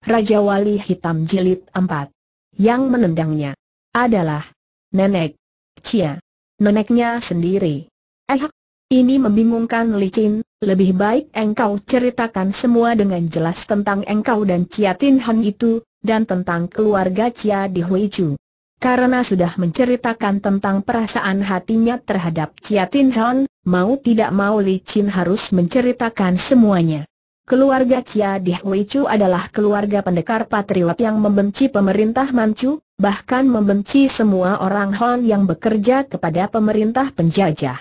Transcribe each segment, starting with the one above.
Raja Wali Hitam Jilid 4. Yang menendangnya adalah Nenek Cia. Neneknya sendiri. Eh, ini membingungkan licin, lebih baik engkau ceritakan semua dengan jelas tentang engkau dan Cia Tin Han itu, dan tentang keluarga Cia di Hui Chu. Karena sudah menceritakan tentang perasaan hatinya terhadap Cia Tin Han, mau tidak mau Licin harus menceritakan semuanya. Keluarga Chia Dihuicu adalah keluarga pendekar patriot yang membenci pemerintah Manchu, bahkan membenci semua orang Hon yang bekerja kepada pemerintah penjajah.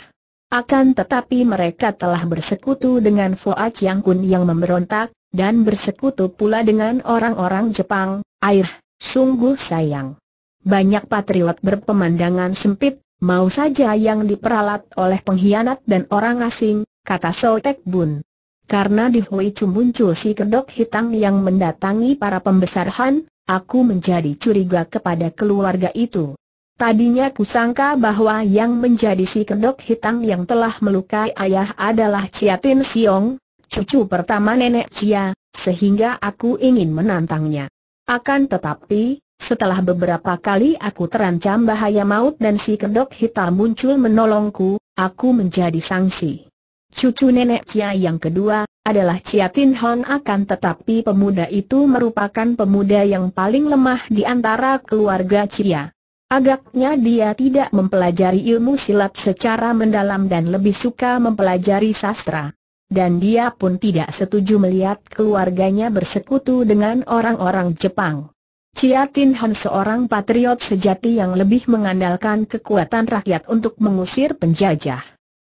Akan tetapi mereka telah bersekutu dengan Foa Chiang Kun yang memberontak, dan bersekutu pula dengan orang-orang Jepang, air, sungguh sayang. Banyak patriot berpemandangan sempit, mau saja yang diperalat oleh pengkhianat dan orang asing, kata Sotek Bun. Karena di Hui Chu muncul si kedok hitam yang mendatangi para pembesar Han, aku menjadi curiga kepada keluarga itu. Tadinya kusangka bahwa yang menjadi si kedok hitam yang telah melukai ayah adalah Ciatin Siong, cucu pertama nenek Cia, sehingga aku ingin menantangnya. Akan tetapi, setelah beberapa kali aku terancam bahaya maut dan si kedok hitam muncul menolongku, aku menjadi sangsi. Cucu nenek Cia yang kedua, adalah Cia Tin Hon akan tetapi pemuda itu merupakan pemuda yang paling lemah di antara keluarga Cia. Agaknya dia tidak mempelajari ilmu silat secara mendalam dan lebih suka mempelajari sastra. Dan dia pun tidak setuju melihat keluarganya bersekutu dengan orang-orang Jepang. Ciatin Tin Han seorang patriot sejati yang lebih mengandalkan kekuatan rakyat untuk mengusir penjajah.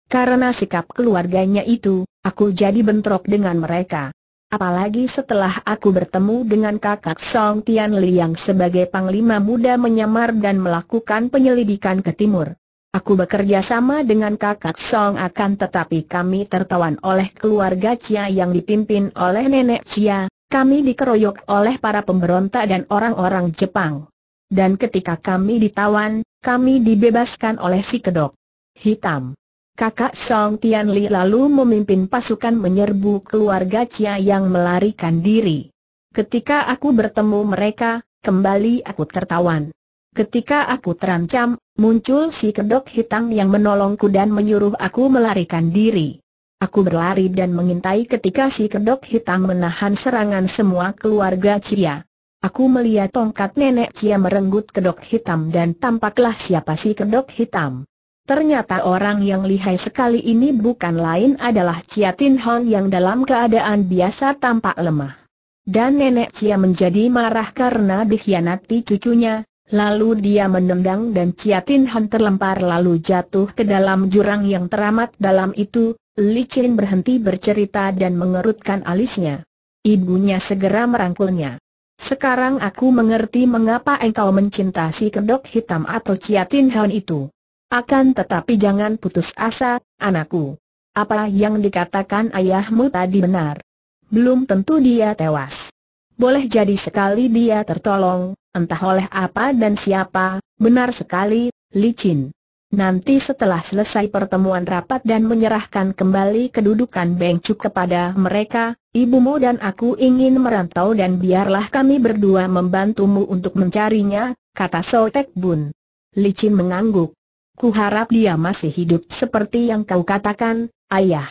Karena sikap keluarganya itu, aku jadi bentrok dengan mereka. Apalagi setelah aku bertemu dengan kakak Song Tian Li yang sebagai panglima muda menyamar dan melakukan penyelidikan ke timur. Aku bekerja sama dengan kakak Song akan tetapi kami tertawan oleh keluarga Chia yang dipimpin oleh nenek Chia, kami dikeroyok oleh para pemberontak dan orang-orang Jepang. Dan ketika kami ditawan, kami dibebaskan oleh si kedok hitam kakak Song Tian Li lalu memimpin pasukan menyerbu keluarga Chia yang melarikan diri. Ketika aku bertemu mereka, kembali aku tertawan. Ketika aku terancam, muncul si kedok hitam yang menolongku dan menyuruh aku melarikan diri. Aku berlari dan mengintai ketika si kedok hitam menahan serangan semua keluarga Chia. Aku melihat tongkat nenek Chia merenggut kedok hitam dan tampaklah siapa si kedok hitam. Ternyata orang yang lihai sekali ini bukan lain adalah Chia Tin Hon yang dalam keadaan biasa tampak lemah. Dan nenek Chia menjadi marah karena dikhianati cucunya, lalu dia menendang dan Chia Tin Hon terlempar lalu jatuh ke dalam jurang yang teramat dalam itu, Li Qin berhenti bercerita dan mengerutkan alisnya. Ibunya segera merangkulnya. Sekarang aku mengerti mengapa engkau mencintai kedok hitam atau Chia Tin Hon itu. Akan tetapi jangan putus asa, anakku. Apa yang dikatakan ayahmu tadi benar. Belum tentu dia tewas. Boleh jadi sekali dia tertolong, entah oleh apa dan siapa, benar sekali, licin. Nanti setelah selesai pertemuan rapat dan menyerahkan kembali kedudukan Bengcuk kepada mereka, ibumu dan aku ingin merantau dan biarlah kami berdua membantumu untuk mencarinya, kata Sotek Bun. Licin mengangguk kuharap dia masih hidup seperti yang kau katakan, ayah.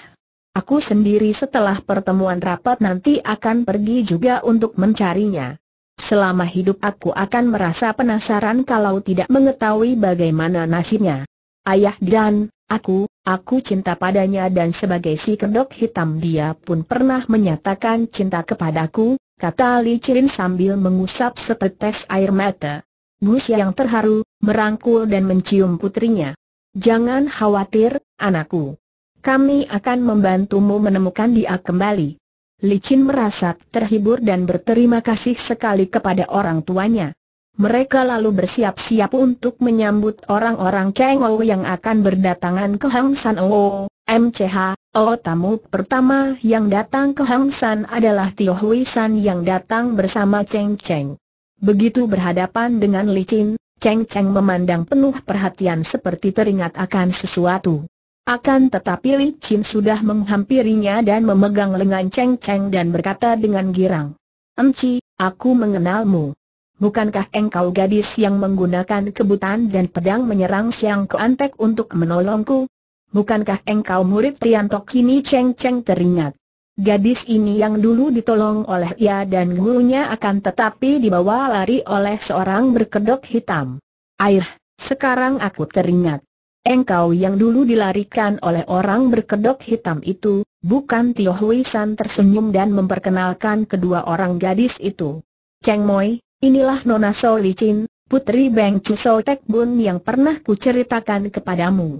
Aku sendiri setelah pertemuan rapat nanti akan pergi juga untuk mencarinya. Selama hidup aku akan merasa penasaran kalau tidak mengetahui bagaimana nasibnya. Ayah dan, aku, aku cinta padanya dan sebagai si kedok hitam dia pun pernah menyatakan cinta kepadaku, kata Li Chirin sambil mengusap setetes air mata. Gus yang terharu, merangkul dan mencium putrinya. Jangan khawatir, anakku. Kami akan membantumu menemukan dia kembali. Licin merasa terhibur dan berterima kasih sekali kepada orang tuanya. Mereka lalu bersiap-siap untuk menyambut orang-orang Kengou yang akan berdatangan ke Hang San Oo, MCH, Oh, tamu pertama yang datang ke Hang San adalah Tio Hui San yang datang bersama Cheng Cheng. Begitu berhadapan dengan Licin, Cheng Cheng memandang penuh perhatian seperti teringat akan sesuatu. Akan tetapi Li Chin sudah menghampirinya dan memegang lengan Cheng Cheng dan berkata dengan girang. Enci, aku mengenalmu. Bukankah engkau gadis yang menggunakan kebutan dan pedang menyerang Siang Keantek untuk menolongku? Bukankah engkau murid Tiantok kini Cheng Cheng teringat? Gadis ini yang dulu ditolong oleh ia dan gurunya akan tetapi dibawa lari oleh seorang berkedok hitam. Air, sekarang aku teringat. Engkau yang dulu dilarikan oleh orang berkedok hitam itu, bukan Tio Hui San tersenyum dan memperkenalkan kedua orang gadis itu. Cheng Moi, inilah Nona So Chin, putri Beng Chu So Tek Bun yang pernah kuceritakan kepadamu.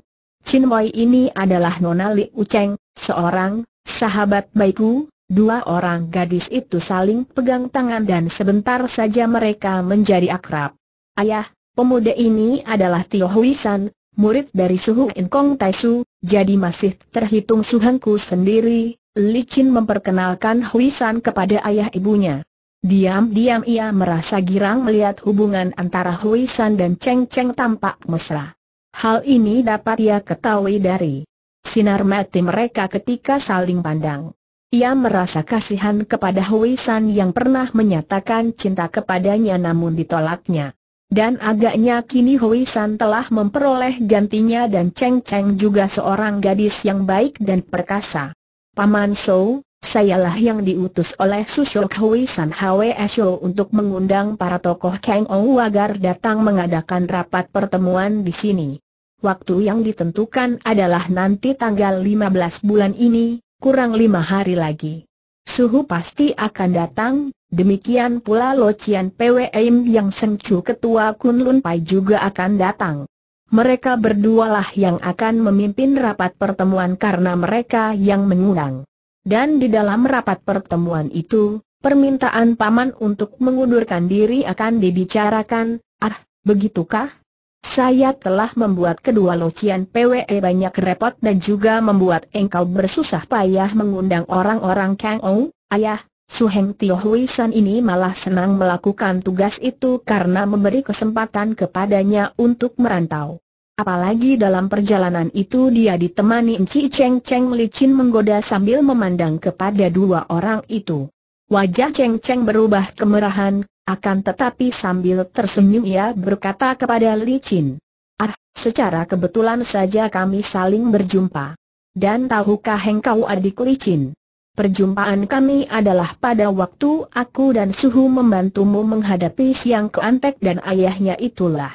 Chin Wei ini adalah Nona Li Ucheng, seorang sahabat baikku, Dua orang gadis itu saling pegang tangan dan sebentar saja mereka menjadi akrab. Ayah, pemuda ini adalah Tio Hui San, murid dari Suhu In Kong Tai Su, jadi masih terhitung suhanku sendiri. Li Chin memperkenalkan Hui San kepada ayah ibunya. Diam-diam ia merasa girang melihat hubungan antara Hui San dan Cheng Cheng tampak mesra. Hal ini dapat ia ketahui dari sinar mati mereka ketika saling pandang. Ia merasa kasihan kepada Hui San yang pernah menyatakan cinta kepadanya namun ditolaknya. Dan agaknya kini Hui San telah memperoleh gantinya dan Cheng Cheng juga seorang gadis yang baik dan perkasa. Paman Shou, sayalah yang diutus oleh Susuk Hui San Hwe untuk mengundang para tokoh Kang Ou agar datang mengadakan rapat pertemuan di sini waktu yang ditentukan adalah nanti tanggal 15 bulan ini, kurang lima hari lagi. Suhu pasti akan datang, demikian pula Locian PWM yang sengcu Ketua Kunlun Pai juga akan datang. Mereka berdualah yang akan memimpin rapat pertemuan karena mereka yang mengundang. Dan di dalam rapat pertemuan itu, permintaan paman untuk mengundurkan diri akan dibicarakan, ah, begitukah? Saya telah membuat kedua locian PWE banyak repot dan juga membuat engkau bersusah payah mengundang orang-orang Kang Ou, ayah, Su Heng Tio Hui San ini malah senang melakukan tugas itu karena memberi kesempatan kepadanya untuk merantau. Apalagi dalam perjalanan itu dia ditemani Enci Cheng Cheng licin menggoda sambil memandang kepada dua orang itu. Wajah Cheng Cheng berubah kemerahan akan tetapi sambil tersenyum ia berkata kepada Li Chin. Ah, secara kebetulan saja kami saling berjumpa. Dan tahukah engkau adik Li Chin? Perjumpaan kami adalah pada waktu aku dan Suhu membantumu menghadapi siang keantek dan ayahnya itulah.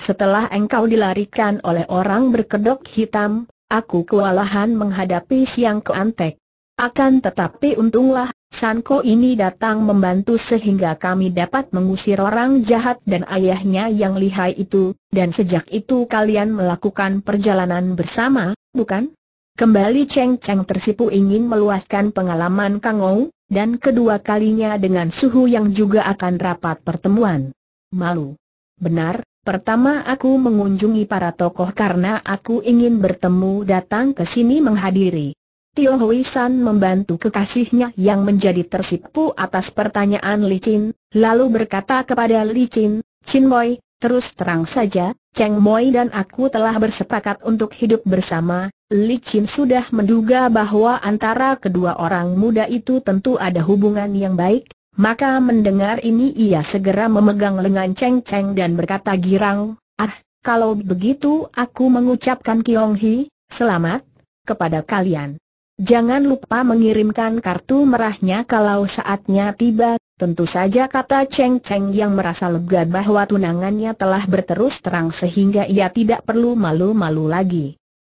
Setelah engkau dilarikan oleh orang berkedok hitam, aku kewalahan menghadapi siang keantek. Akan tetapi untunglah Sanko ini datang membantu sehingga kami dapat mengusir orang jahat dan ayahnya yang lihai itu, dan sejak itu kalian melakukan perjalanan bersama, bukan? Kembali Cheng Cheng tersipu ingin meluaskan pengalaman Kang Ou, dan kedua kalinya dengan suhu yang juga akan rapat pertemuan. Malu. Benar, pertama aku mengunjungi para tokoh karena aku ingin bertemu datang ke sini menghadiri Tio Hui San membantu kekasihnya yang menjadi tersipu atas pertanyaan Licin, lalu berkata kepada Licin, Chin Moi, terus terang saja, Cheng Moi dan aku telah bersepakat untuk hidup bersama, Licin sudah menduga bahwa antara kedua orang muda itu tentu ada hubungan yang baik, maka mendengar ini ia segera memegang lengan Cheng Cheng dan berkata girang, Ah, kalau begitu aku mengucapkan Kiong Hi, selamat, kepada kalian. Jangan lupa mengirimkan kartu merahnya kalau saatnya tiba, tentu saja kata Cheng Cheng yang merasa lega bahwa tunangannya telah berterus terang sehingga ia tidak perlu malu-malu lagi.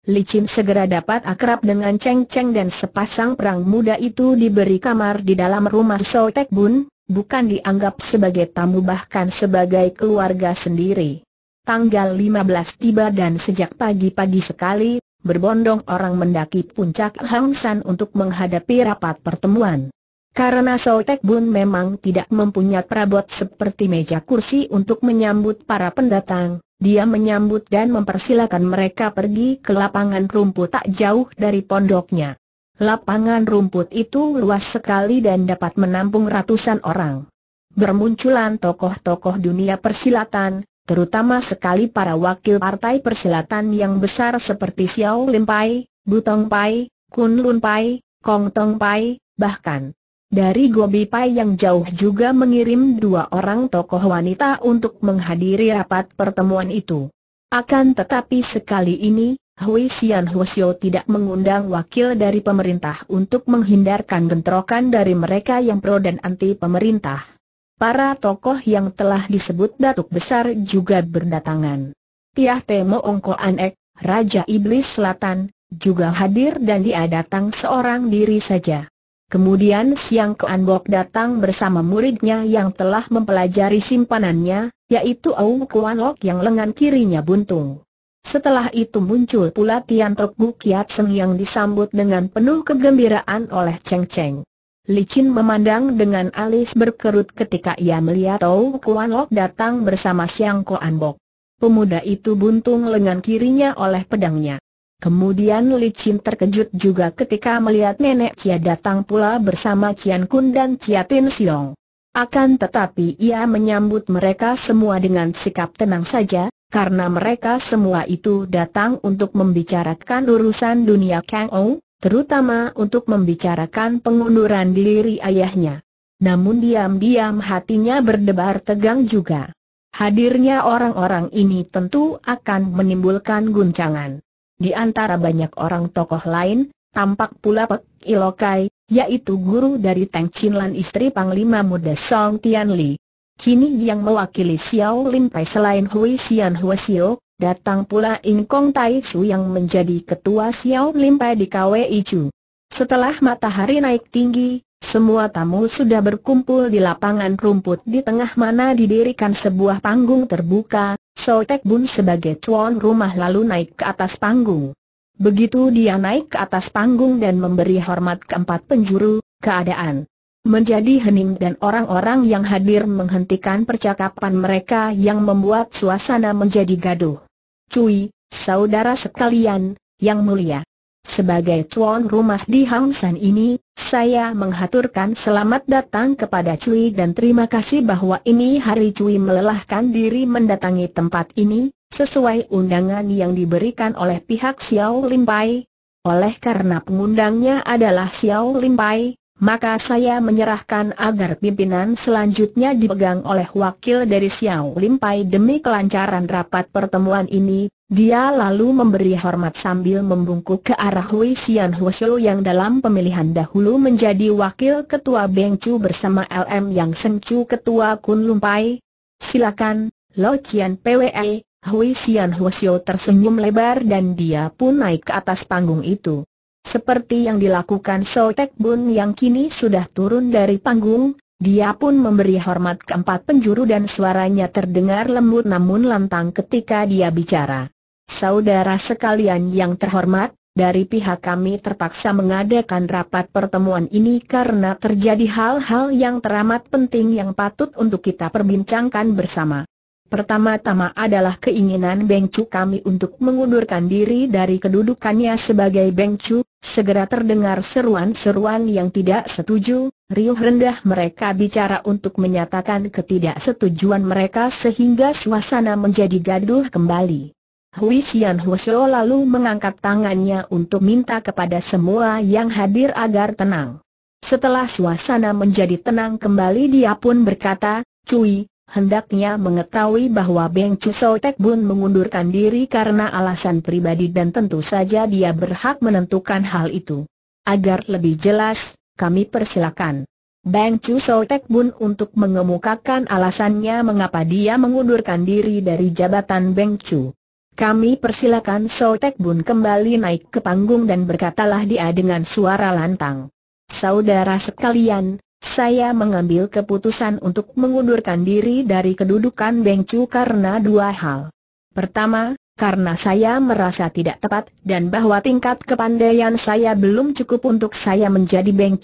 Li Licin segera dapat akrab dengan Cheng Cheng dan sepasang perang muda itu diberi kamar di dalam rumah So Tek Bun, bukan dianggap sebagai tamu bahkan sebagai keluarga sendiri. Tanggal 15 tiba dan sejak pagi-pagi sekali, berbondong orang mendaki puncak Hang San untuk menghadapi rapat pertemuan. Karena Sotek Bun memang tidak mempunyai perabot seperti meja kursi untuk menyambut para pendatang, dia menyambut dan mempersilakan mereka pergi ke lapangan rumput tak jauh dari pondoknya. Lapangan rumput itu luas sekali dan dapat menampung ratusan orang. Bermunculan tokoh-tokoh dunia persilatan, terutama sekali para wakil partai persilatan yang besar seperti Xiao Lim Pai, Butong Pai, Kun Lun Pai, Kong Tong Pai, bahkan dari Gobi Pai yang jauh juga mengirim dua orang tokoh wanita untuk menghadiri rapat pertemuan itu. Akan tetapi sekali ini, Hui Xian Huosio tidak mengundang wakil dari pemerintah untuk menghindarkan bentrokan dari mereka yang pro dan anti pemerintah. Para tokoh yang telah disebut datuk besar juga berdatangan. Tiah Temo Ongko Anek, Raja Iblis Selatan, juga hadir dan dia datang seorang diri saja. Kemudian Siang Kean Bok datang bersama muridnya yang telah mempelajari simpanannya, yaitu Aung Kuan Lok yang lengan kirinya buntung. Setelah itu muncul pula Tian Tok Seng yang disambut dengan penuh kegembiraan oleh Cheng Cheng. Licin memandang dengan alis berkerut ketika ia melihat Tau Kuan Lok datang bersama Siang Koan Bok. Pemuda itu buntung lengan kirinya oleh pedangnya. Kemudian Licin terkejut juga ketika melihat nenek Cia datang pula bersama Cian Kun dan Cia Tin Siong. Akan tetapi ia menyambut mereka semua dengan sikap tenang saja, karena mereka semua itu datang untuk membicarakan urusan dunia Kang Ou, terutama untuk membicarakan pengunduran diri ayahnya. Namun diam-diam hatinya berdebar tegang juga. Hadirnya orang-orang ini tentu akan menimbulkan guncangan. Di antara banyak orang tokoh lain, tampak pula Pek Ilokai, yaitu guru dari Tang Chin Lan istri Panglima Muda Song Tian Li. Kini yang mewakili Xiao Lim Pai selain Hui Xian Hua Xiu, Datang pula In Kong Tai Su yang menjadi ketua Xiao Lim di KWI Chu. Setelah matahari naik tinggi, semua tamu sudah berkumpul di lapangan rumput di tengah mana didirikan sebuah panggung terbuka, So Tek Bun sebagai tuan rumah lalu naik ke atas panggung. Begitu dia naik ke atas panggung dan memberi hormat keempat penjuru, keadaan menjadi hening dan orang-orang yang hadir menghentikan percakapan mereka yang membuat suasana menjadi gaduh. Cui, saudara sekalian, yang mulia. Sebagai tuan rumah di Hang San ini, saya menghaturkan selamat datang kepada Cui dan terima kasih bahwa ini hari Cui melelahkan diri mendatangi tempat ini, sesuai undangan yang diberikan oleh pihak Xiao Limpai. Oleh karena pengundangnya adalah Xiao Limpai, maka saya menyerahkan agar pimpinan selanjutnya dipegang oleh wakil dari Xiao Lim Pai demi kelancaran rapat pertemuan ini. Dia lalu memberi hormat sambil membungkuk ke arah Hui Xian Huoshu yang dalam pemilihan dahulu menjadi wakil ketua Beng Chu bersama LM Yang Sen ketua Kun Lum Pai. Silakan, Lo Qian PWE, Hui Xian Huoshu tersenyum lebar dan dia pun naik ke atas panggung itu. Seperti yang dilakukan Sotek Bun yang kini sudah turun dari panggung, dia pun memberi hormat keempat penjuru dan suaranya terdengar lembut namun lantang ketika dia bicara. Saudara sekalian yang terhormat, dari pihak kami terpaksa mengadakan rapat pertemuan ini karena terjadi hal-hal yang teramat penting yang patut untuk kita perbincangkan bersama. Pertama-tama adalah keinginan Beng kami untuk mengundurkan diri dari kedudukannya sebagai Beng segera terdengar seruan-seruan yang tidak setuju, riuh rendah mereka bicara untuk menyatakan ketidaksetujuan mereka sehingga suasana menjadi gaduh kembali. Hui Xian Huosho lalu mengangkat tangannya untuk minta kepada semua yang hadir agar tenang. Setelah suasana menjadi tenang kembali dia pun berkata, Cui, Hendaknya mengetahui bahwa Beng Chu So Tek Bun mengundurkan diri karena alasan pribadi dan tentu saja dia berhak menentukan hal itu. Agar lebih jelas, kami persilakan. Beng Chu So Tek Bun untuk mengemukakan alasannya mengapa dia mengundurkan diri dari jabatan Beng Chu. Kami persilakan So Tek Bun kembali naik ke panggung dan berkatalah dia dengan suara lantang. Saudara sekalian, saya mengambil keputusan untuk mengundurkan diri dari kedudukan Beng karena dua hal. Pertama, karena saya merasa tidak tepat dan bahwa tingkat kepandaian saya belum cukup untuk saya menjadi Beng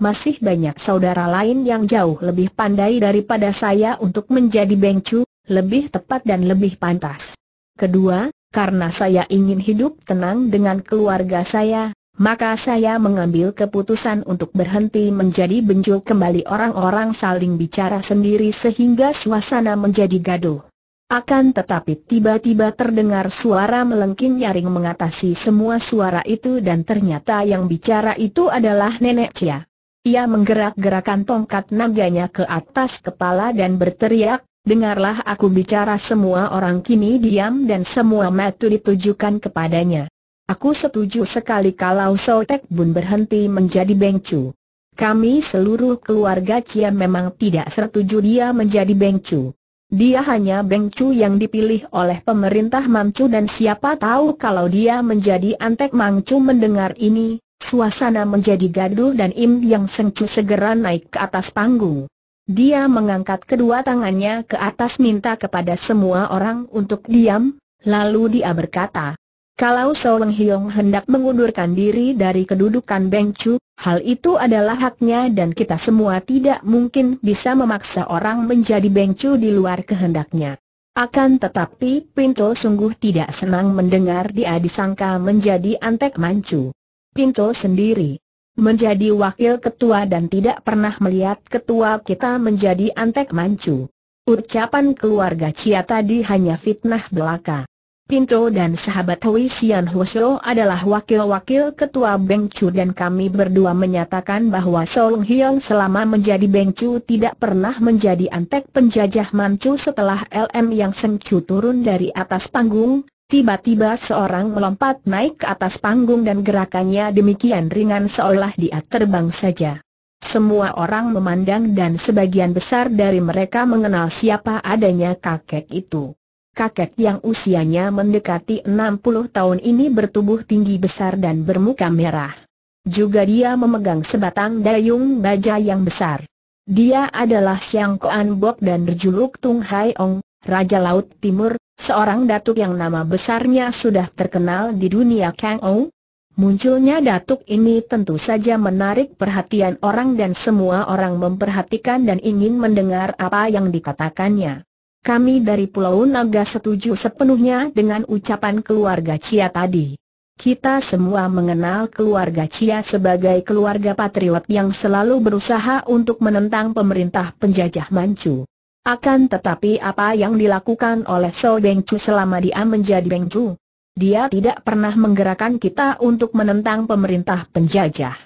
Masih banyak saudara lain yang jauh lebih pandai daripada saya untuk menjadi Beng lebih tepat dan lebih pantas. Kedua, karena saya ingin hidup tenang dengan keluarga saya, maka saya mengambil keputusan untuk berhenti menjadi benjol kembali orang-orang saling bicara sendiri sehingga suasana menjadi gaduh. Akan tetapi tiba-tiba terdengar suara melengking nyaring mengatasi semua suara itu dan ternyata yang bicara itu adalah Nenek Cia. Ia menggerak-gerakan tongkat naganya ke atas kepala dan berteriak, Dengarlah aku bicara semua orang kini diam dan semua mata ditujukan kepadanya. Aku setuju sekali kalau Sotek Bun berhenti menjadi bengcu. Kami seluruh keluarga Cia memang tidak setuju dia menjadi bengcu. Dia hanya bengcu yang dipilih oleh pemerintah mangcu dan siapa tahu kalau dia menjadi antek mangcu. mendengar ini, suasana menjadi gaduh dan Im Yang Sengcu segera naik ke atas panggung. Dia mengangkat kedua tangannya ke atas minta kepada semua orang untuk diam, lalu dia berkata, kalau Soeng Hiong hendak mengundurkan diri dari kedudukan Beng Chu, hal itu adalah haknya dan kita semua tidak mungkin bisa memaksa orang menjadi Beng Chu di luar kehendaknya. Akan tetapi Pinto sungguh tidak senang mendengar dia disangka menjadi antek mancu. Pinto sendiri menjadi wakil ketua dan tidak pernah melihat ketua kita menjadi antek mancu. Ucapan keluarga Cia tadi hanya fitnah belaka. Pinto dan sahabat Hui Sian adalah wakil-wakil ketua Beng Chu dan kami berdua menyatakan bahwa Solong Hyang selama menjadi Beng Chu tidak pernah menjadi antek penjajah Manchu setelah LM yang Seng Chu turun dari atas panggung, tiba-tiba seorang melompat naik ke atas panggung dan gerakannya demikian ringan seolah dia terbang saja. Semua orang memandang dan sebagian besar dari mereka mengenal siapa adanya kakek itu. Kakek yang usianya mendekati 60 tahun ini bertubuh tinggi besar dan bermuka merah. Juga dia memegang sebatang dayung baja yang besar. Dia adalah Siang Koan Bok dan berjuluk Tung Hai Ong, Raja Laut Timur, seorang datuk yang nama besarnya sudah terkenal di dunia Kang Ong. Munculnya datuk ini tentu saja menarik perhatian orang dan semua orang memperhatikan dan ingin mendengar apa yang dikatakannya. Kami dari Pulau Naga setuju sepenuhnya dengan ucapan keluarga Cia tadi. Kita semua mengenal keluarga Cia sebagai keluarga patriot yang selalu berusaha untuk menentang pemerintah penjajah Manchu. Akan tetapi apa yang dilakukan oleh So Beng Chu selama dia menjadi Beng Chu? Dia tidak pernah menggerakkan kita untuk menentang pemerintah penjajah.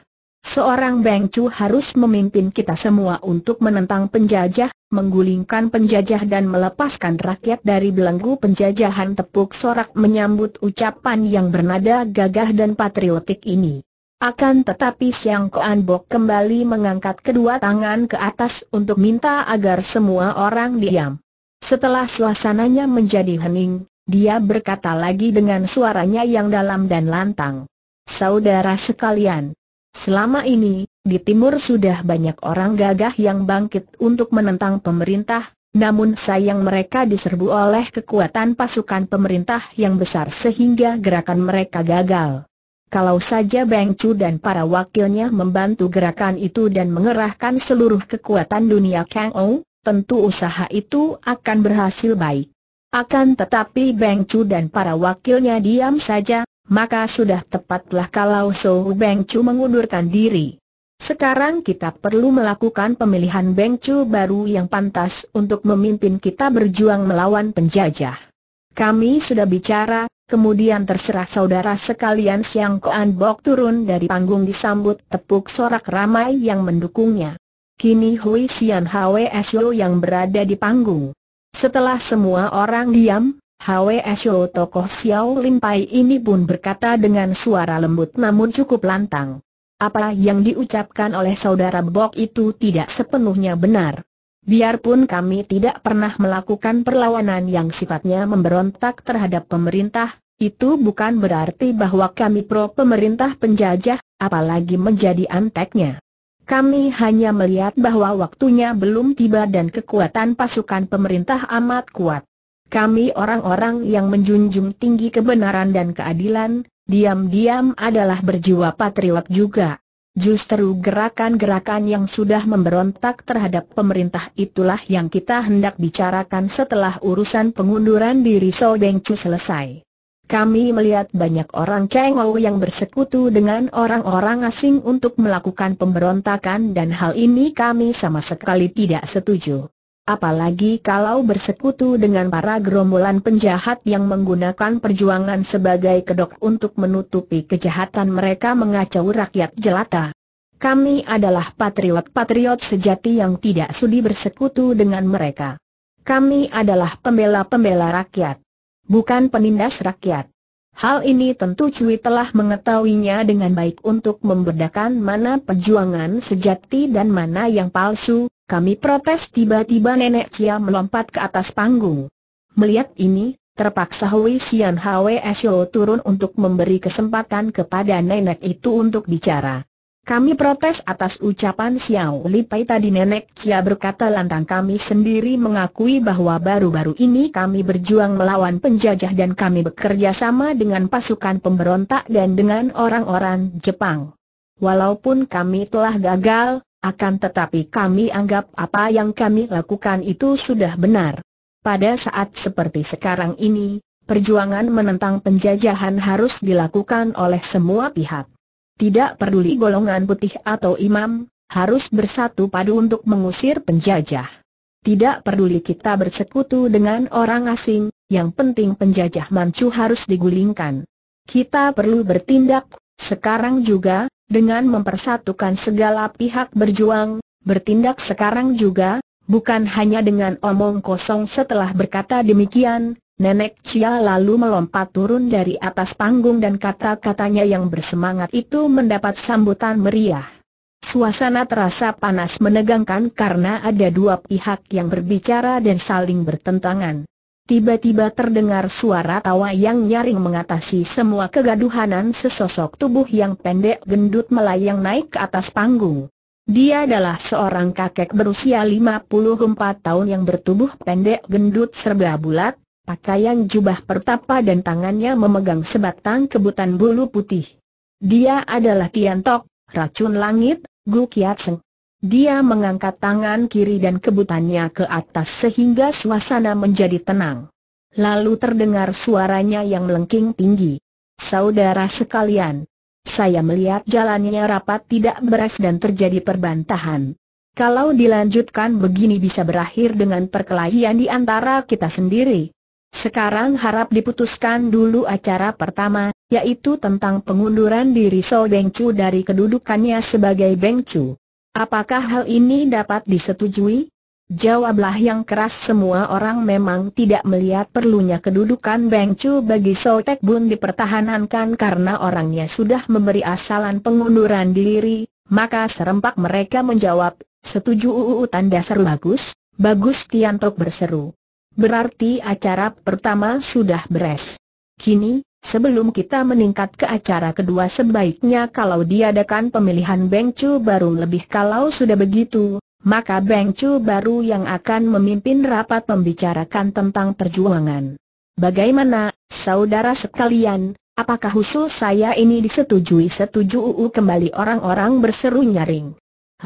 Seorang Beng harus memimpin kita semua untuk menentang penjajah, menggulingkan penjajah dan melepaskan rakyat dari belenggu penjajahan tepuk sorak menyambut ucapan yang bernada gagah dan patriotik ini. Akan tetapi Siang Koan Bok kembali mengangkat kedua tangan ke atas untuk minta agar semua orang diam. Setelah suasananya menjadi hening, dia berkata lagi dengan suaranya yang dalam dan lantang. Saudara sekalian, Selama ini, di timur sudah banyak orang gagah yang bangkit untuk menentang pemerintah, namun sayang mereka diserbu oleh kekuatan pasukan pemerintah yang besar sehingga gerakan mereka gagal. Kalau saja Beng Chu dan para wakilnya membantu gerakan itu dan mengerahkan seluruh kekuatan dunia Kang Ou, tentu usaha itu akan berhasil baik. Akan tetapi Beng Chu dan para wakilnya diam saja, maka sudah tepatlah kalau Sou Beng Chu mengundurkan diri. Sekarang kita perlu melakukan pemilihan Beng Chu baru yang pantas untuk memimpin kita berjuang melawan penjajah. Kami sudah bicara, kemudian terserah saudara sekalian Siang Koan Bok turun dari panggung disambut tepuk sorak ramai yang mendukungnya. Kini Hui Sian Hwe Sio yang berada di panggung. Setelah semua orang diam, Hwesyo tokoh Xiao Limpai ini pun berkata dengan suara lembut namun cukup lantang. Apa yang diucapkan oleh saudara Bok itu tidak sepenuhnya benar. Biarpun kami tidak pernah melakukan perlawanan yang sifatnya memberontak terhadap pemerintah, itu bukan berarti bahwa kami pro pemerintah penjajah, apalagi menjadi anteknya. Kami hanya melihat bahwa waktunya belum tiba dan kekuatan pasukan pemerintah amat kuat. Kami orang-orang yang menjunjung tinggi kebenaran dan keadilan, diam-diam adalah berjiwa patriot juga. Justru gerakan-gerakan yang sudah memberontak terhadap pemerintah itulah yang kita hendak bicarakan setelah urusan pengunduran diri So Beng Chu selesai. Kami melihat banyak orang Kengou yang bersekutu dengan orang-orang asing untuk melakukan pemberontakan dan hal ini kami sama sekali tidak setuju. Apalagi kalau bersekutu dengan para gerombolan penjahat yang menggunakan perjuangan sebagai kedok untuk menutupi kejahatan mereka mengacau rakyat jelata. Kami adalah patriot-patriot sejati yang tidak sudi bersekutu dengan mereka. Kami adalah pembela-pembela rakyat, bukan penindas rakyat. Hal ini tentu Cui telah mengetahuinya dengan baik untuk membedakan mana perjuangan sejati dan mana yang palsu, kami protes tiba-tiba nenek Cia melompat ke atas panggung. Melihat ini, terpaksa Hui Sian Hwe Sio turun untuk memberi kesempatan kepada nenek itu untuk bicara. Kami protes atas ucapan Xiao Li Pai tadi nenek Cia berkata lantang kami sendiri mengakui bahwa baru-baru ini kami berjuang melawan penjajah dan kami bekerja sama dengan pasukan pemberontak dan dengan orang-orang Jepang. Walaupun kami telah gagal, akan tetapi kami anggap apa yang kami lakukan itu sudah benar. Pada saat seperti sekarang ini, perjuangan menentang penjajahan harus dilakukan oleh semua pihak. Tidak peduli golongan putih atau imam, harus bersatu padu untuk mengusir penjajah. Tidak peduli kita bersekutu dengan orang asing, yang penting penjajah mancu harus digulingkan. Kita perlu bertindak, sekarang juga, dengan mempersatukan segala pihak berjuang, bertindak sekarang juga, bukan hanya dengan omong kosong setelah berkata demikian, Nenek Cia lalu melompat turun dari atas panggung dan kata-katanya yang bersemangat itu mendapat sambutan meriah. Suasana terasa panas menegangkan karena ada dua pihak yang berbicara dan saling bertentangan. Tiba-tiba terdengar suara tawa yang nyaring mengatasi semua kegaduhanan sesosok tubuh yang pendek gendut melayang naik ke atas panggung. Dia adalah seorang kakek berusia 54 tahun yang bertubuh pendek gendut serba bulat, pakaian jubah pertapa dan tangannya memegang sebatang kebutan bulu putih. Dia adalah Tian Tok, racun langit, Gu Kiat Seng. Dia mengangkat tangan kiri dan kebutannya ke atas sehingga suasana menjadi tenang. Lalu terdengar suaranya yang melengking tinggi. Saudara sekalian, saya melihat jalannya rapat tidak beres dan terjadi perbantahan. Kalau dilanjutkan begini bisa berakhir dengan perkelahian di antara kita sendiri. Sekarang harap diputuskan dulu acara pertama, yaitu tentang pengunduran diri So Beng Chu dari kedudukannya sebagai Beng Chu. Apakah hal ini dapat disetujui? Jawablah yang keras semua orang memang tidak melihat perlunya kedudukan Beng Chu bagi Sotek Bun dipertahankan karena orangnya sudah memberi asalan pengunduran diri, maka serempak mereka menjawab, setuju uu tanda seru bagus, bagus Tiantok berseru. Berarti acara pertama sudah beres. Kini, Sebelum kita meningkat ke acara kedua sebaiknya kalau diadakan pemilihan Beng Chu baru lebih kalau sudah begitu, maka Beng Chu baru yang akan memimpin rapat membicarakan tentang perjuangan. Bagaimana, saudara sekalian, apakah usul saya ini disetujui? Setuju UU kembali orang-orang berseru nyaring.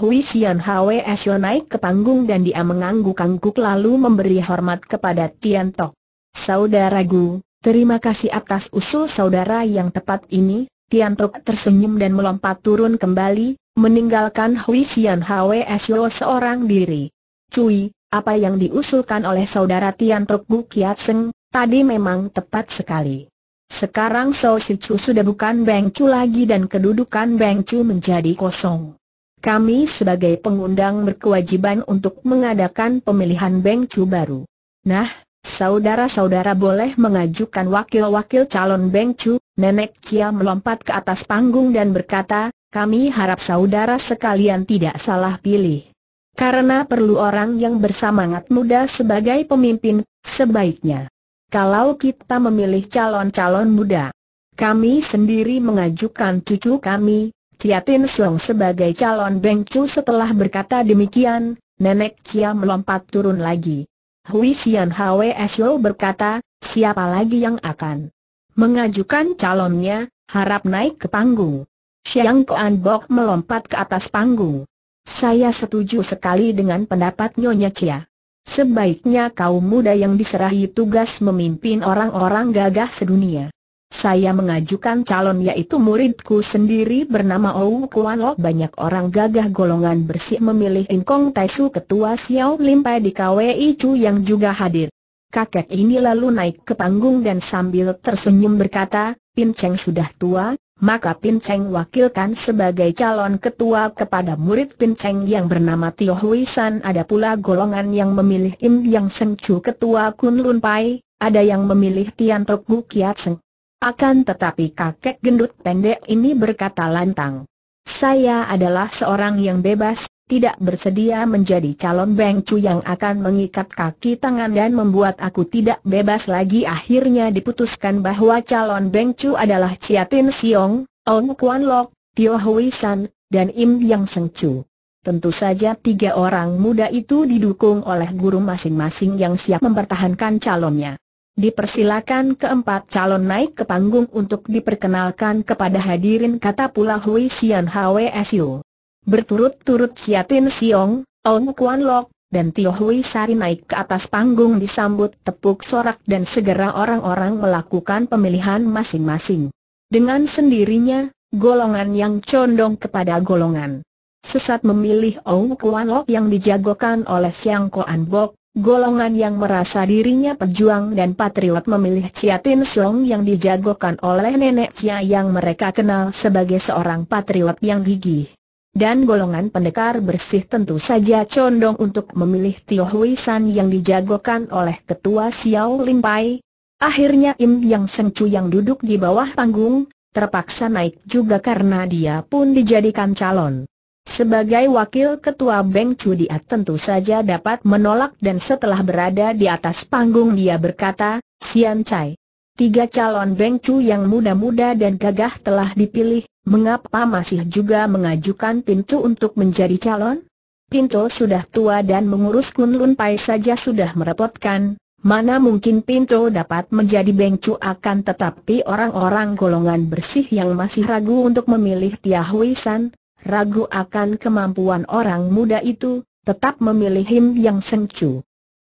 Hui Xian Hwe naik ke panggung dan dia mengangguk-angguk lalu memberi hormat kepada Tian Tok. Saudaraku, Terima kasih atas usul saudara yang tepat ini, Tian Tok tersenyum dan melompat turun kembali, meninggalkan Hui Xian Hwe Sio seorang diri. Cui, apa yang diusulkan oleh saudara Tian Tok Bu Kiat Seng, tadi memang tepat sekali. Sekarang So Si Chu sudah bukan Beng Chu lagi dan kedudukan Beng Chu menjadi kosong. Kami sebagai pengundang berkewajiban untuk mengadakan pemilihan Beng Chu baru. Nah, Saudara-saudara boleh mengajukan wakil-wakil calon Beng Chu, Nenek Chia melompat ke atas panggung dan berkata, kami harap saudara sekalian tidak salah pilih. Karena perlu orang yang bersamangat muda sebagai pemimpin, sebaiknya. Kalau kita memilih calon-calon muda, kami sendiri mengajukan cucu kami, Tin Song sebagai calon Beng Chu setelah berkata demikian, Nenek Chia melompat turun lagi. Hui Xian Hwso berkata, siapa lagi yang akan mengajukan calonnya, harap naik ke panggung. Xiang Kuan Bok melompat ke atas panggung. Saya setuju sekali dengan pendapat Nyonya Chia. Sebaiknya kaum muda yang diserahi tugas memimpin orang-orang gagah sedunia saya mengajukan calon yaitu muridku sendiri bernama Ou Kuan Lok Banyak orang gagah golongan bersih memilih Tai Taisu Ketua Xiao Pai di KWI Chu yang juga hadir. Kakek ini lalu naik ke panggung dan sambil tersenyum berkata, Pin Cheng sudah tua, maka Pin Cheng wakilkan sebagai calon ketua kepada murid Pin Cheng yang bernama Tio Hui San. Ada pula golongan yang memilih Im Yang Seng Chu Ketua Kun Lun Pai, ada yang memilih Tian Tok Gu Kiat Seng. Akan tetapi kakek gendut pendek ini berkata lantang. Saya adalah seorang yang bebas, tidak bersedia menjadi calon bengcu yang akan mengikat kaki tangan dan membuat aku tidak bebas lagi akhirnya diputuskan bahwa calon bengcu adalah Tin Siong, Ong Kuan Lok, Tio Hui San, dan Im Yang Seng Chu. Tentu saja tiga orang muda itu didukung oleh guru masing-masing yang siap mempertahankan calonnya. Dipersilakan keempat calon naik ke panggung untuk diperkenalkan kepada hadirin kata pula Hui Xian Hwe Siu. Berturut-turut Siatin Siong, Ong Kuan Lok, dan Tio Hui Sari naik ke atas panggung disambut tepuk sorak dan segera orang-orang melakukan pemilihan masing-masing. Dengan sendirinya, golongan yang condong kepada golongan sesat memilih Ong Kuan Lok yang dijagokan oleh Siang Koan Bok, Golongan yang merasa dirinya pejuang dan patriot memilih Chia Tin Song yang dijagokan oleh nenek Chia yang mereka kenal sebagai seorang patriot yang gigih. Dan golongan pendekar bersih tentu saja condong untuk memilih Tio Hui San yang dijagokan oleh ketua Xiao Lim Pai. Akhirnya Im Yang Sengcu yang duduk di bawah panggung, terpaksa naik juga karena dia pun dijadikan calon. Sebagai wakil ketua Beng Chu dia tentu saja dapat menolak dan setelah berada di atas panggung dia berkata, Sian Chai. Tiga calon Beng Chu yang muda-muda dan gagah telah dipilih, mengapa masih juga mengajukan pintu untuk menjadi calon? Pintu sudah tua dan mengurus Kunlun Pai saja sudah merepotkan, mana mungkin Pintu dapat menjadi Beng akan tetapi orang-orang golongan bersih yang masih ragu untuk memilih Tia San, ragu akan kemampuan orang muda itu, tetap memilih Him Yang sengcu.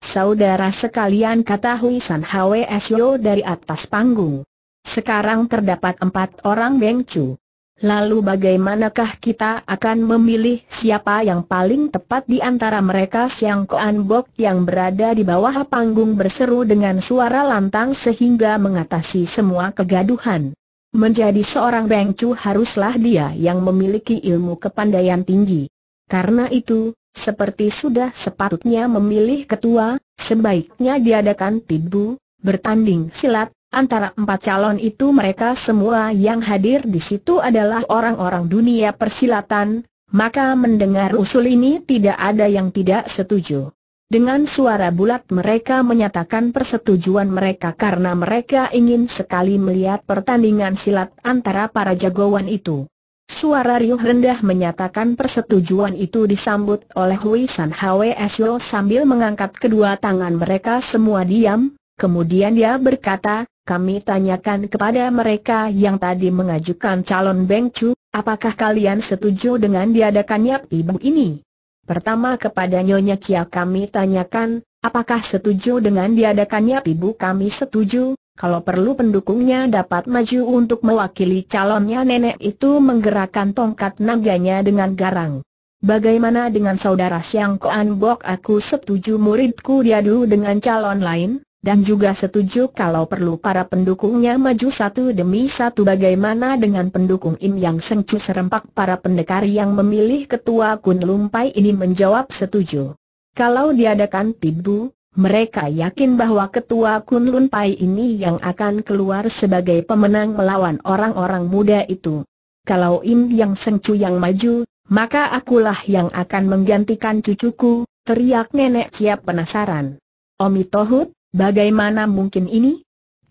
Saudara sekalian kata Hui San Hwe Sio dari atas panggung. Sekarang terdapat empat orang Bengcu. Lalu bagaimanakah kita akan memilih siapa yang paling tepat di antara mereka Siang Koan Bok yang berada di bawah panggung berseru dengan suara lantang sehingga mengatasi semua kegaduhan. Menjadi seorang bengcu haruslah dia yang memiliki ilmu kepandaian tinggi. Karena itu, seperti sudah sepatutnya memilih ketua, sebaiknya diadakan tibu, bertanding silat, Antara empat calon itu mereka semua yang hadir di situ adalah orang-orang dunia persilatan, maka mendengar usul ini tidak ada yang tidak setuju. Dengan suara bulat mereka menyatakan persetujuan mereka karena mereka ingin sekali melihat pertandingan silat antara para jagoan itu. Suara riuh rendah menyatakan persetujuan itu disambut oleh Hui San Hwe sambil mengangkat kedua tangan mereka semua diam, kemudian dia berkata, kami tanyakan kepada mereka yang tadi mengajukan calon Beng Chu, apakah kalian setuju dengan diadakannya ibu ini? Pertama kepada Nyonya Kia kami tanyakan, apakah setuju dengan diadakannya ibu kami setuju, kalau perlu pendukungnya dapat maju untuk mewakili calonnya nenek itu menggerakkan tongkat naganya dengan garang. Bagaimana dengan saudara Siang Koan Bok aku setuju muridku diadu dengan calon lain? dan juga setuju kalau perlu para pendukungnya maju satu demi satu bagaimana dengan pendukung Im Yang Sengcu serempak para pendekar yang memilih ketua Kun Lumpai ini menjawab setuju. Kalau diadakan tibu, mereka yakin bahwa ketua Kun Lumpai ini yang akan keluar sebagai pemenang melawan orang-orang muda itu. Kalau Im Yang Sengcu yang maju, maka akulah yang akan menggantikan cucuku, teriak nenek siap penasaran. Omi Tohut, Bagaimana mungkin ini?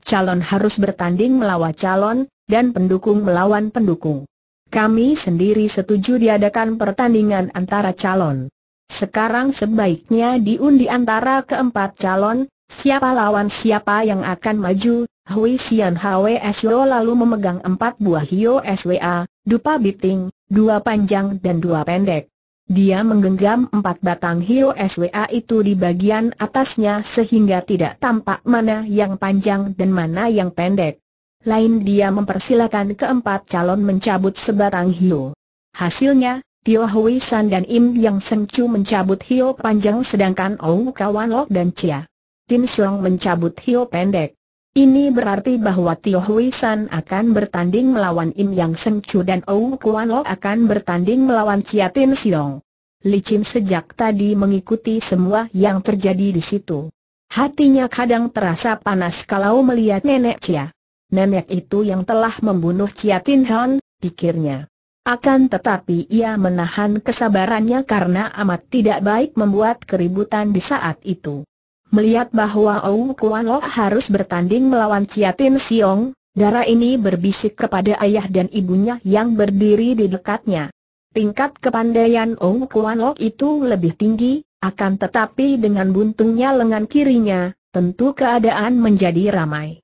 Calon harus bertanding melawan calon, dan pendukung melawan pendukung. Kami sendiri setuju diadakan pertandingan antara calon. Sekarang sebaiknya diundi antara keempat calon, siapa lawan siapa yang akan maju, Hui Xian Hwe Sio lalu memegang empat buah Hio Swa, dupa biting, dua panjang dan dua pendek. Dia menggenggam empat batang Hio SWA itu di bagian atasnya sehingga tidak tampak mana yang panjang dan mana yang pendek. Lain dia mempersilakan keempat calon mencabut sebatang Hio. Hasilnya, Tio Hui San dan Im Yang Sencu mencabut Hio panjang sedangkan Ong Kawan Lok dan Chia. Tin Siong mencabut Hio pendek. Ini berarti bahwa Tio Hui San akan bertanding melawan Im Yang Seng Chu dan Ou Kuan Lo akan bertanding melawan Chia Tin Siong. Li Chin sejak tadi mengikuti semua yang terjadi di situ. Hatinya kadang terasa panas kalau melihat nenek Chia. Nenek itu yang telah membunuh Chia Tin Hon, pikirnya. Akan tetapi ia menahan kesabarannya karena amat tidak baik membuat keributan di saat itu. Melihat bahwa Ou Kuan Lok harus bertanding melawan Chia Tin Siong, darah ini berbisik kepada ayah dan ibunya yang berdiri di dekatnya. Tingkat kepandaian Ou Kuan Lok itu lebih tinggi, akan tetapi dengan buntungnya lengan kirinya, tentu keadaan menjadi ramai.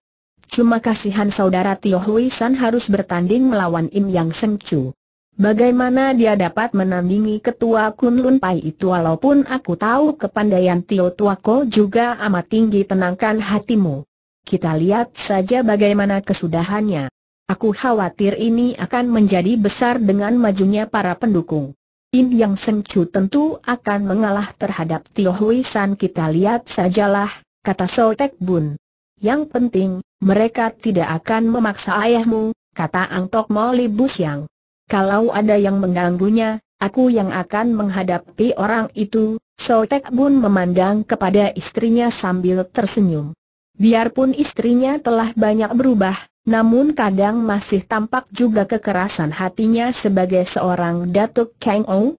Cuma kasihan saudara Tio Hui San harus bertanding melawan Im Yang Seng Chu. Bagaimana dia dapat menandingi ketua Kunlun Pai itu walaupun aku tahu kepandaian Tio Tuako juga amat tinggi tenangkan hatimu. Kita lihat saja bagaimana kesudahannya. Aku khawatir ini akan menjadi besar dengan majunya para pendukung. In Yang Sengcu tentu akan mengalah terhadap Tio Hui San kita lihat sajalah, kata So Tek Bun. Yang penting, mereka tidak akan memaksa ayahmu, kata Ang Tok Mo Li Busyang. Kalau ada yang mengganggunya, aku yang akan menghadapi orang itu, Sotek Bun memandang kepada istrinya sambil tersenyum. Biarpun istrinya telah banyak berubah, namun kadang masih tampak juga kekerasan hatinya sebagai seorang Datuk Kang Ou.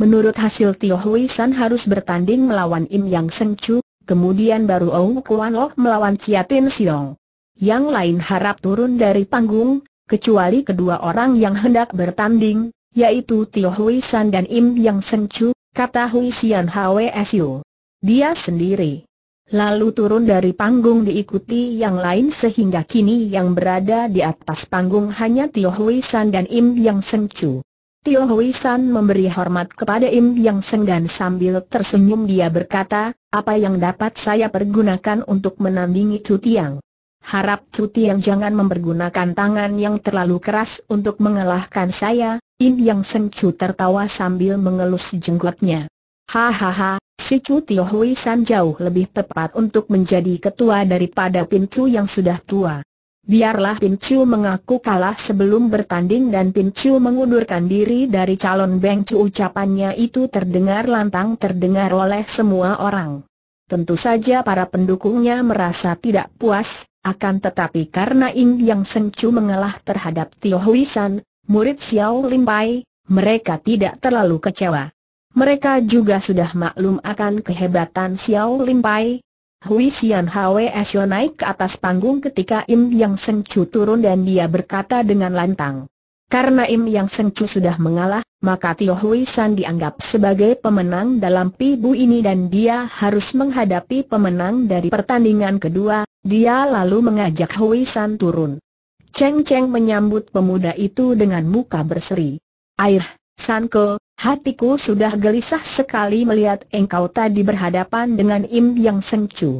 Menurut hasil Tio Hui San harus bertanding melawan Im Yang Seng Chu, kemudian baru Ou Kuan Oh melawan Chia Tin Siong. Yang lain harap turun dari panggung, kecuali kedua orang yang hendak bertanding, yaitu Tio Hui San dan Im Yang Chu, kata Hui Sian HWSU. Dia sendiri. Lalu turun dari panggung diikuti yang lain sehingga kini yang berada di atas panggung hanya Tio Hui San dan Im Yang Chu. Tio Hui San memberi hormat kepada Im Yang Seng dan sambil tersenyum dia berkata, apa yang dapat saya pergunakan untuk menandingi Chu Tiang? Harap Tuti yang jangan mempergunakan tangan yang terlalu keras untuk mengalahkan saya, In Yang Sen tertawa sambil mengelus jenggotnya. Hahaha, si Cu Hui San jauh lebih tepat untuk menjadi ketua daripada Pin Cu yang sudah tua. Biarlah Pin Chu mengaku kalah sebelum bertanding dan Pin Chu mengundurkan diri dari calon Bengcu. ucapannya itu terdengar lantang terdengar oleh semua orang. Tentu saja para pendukungnya merasa tidak puas, akan tetapi karena Im Yang Sencu mengalah terhadap Tio Hui San, murid Xiao Lim Pai, mereka tidak terlalu kecewa. Mereka juga sudah maklum akan kehebatan Xiao Lim Pai. Hui Xian Hwe Sio naik ke atas panggung ketika Im Yang Sencu turun dan dia berkata dengan lantang. Karena Im Yang Sencu sudah mengalah, maka Tio Hui San dianggap sebagai pemenang dalam pibu ini dan dia harus menghadapi pemenang dari pertandingan kedua, dia lalu mengajak Hui San turun. Cheng Cheng menyambut pemuda itu dengan muka berseri. Air, Ke, hatiku sudah gelisah sekali melihat engkau tadi berhadapan dengan Im Yang Sengcu.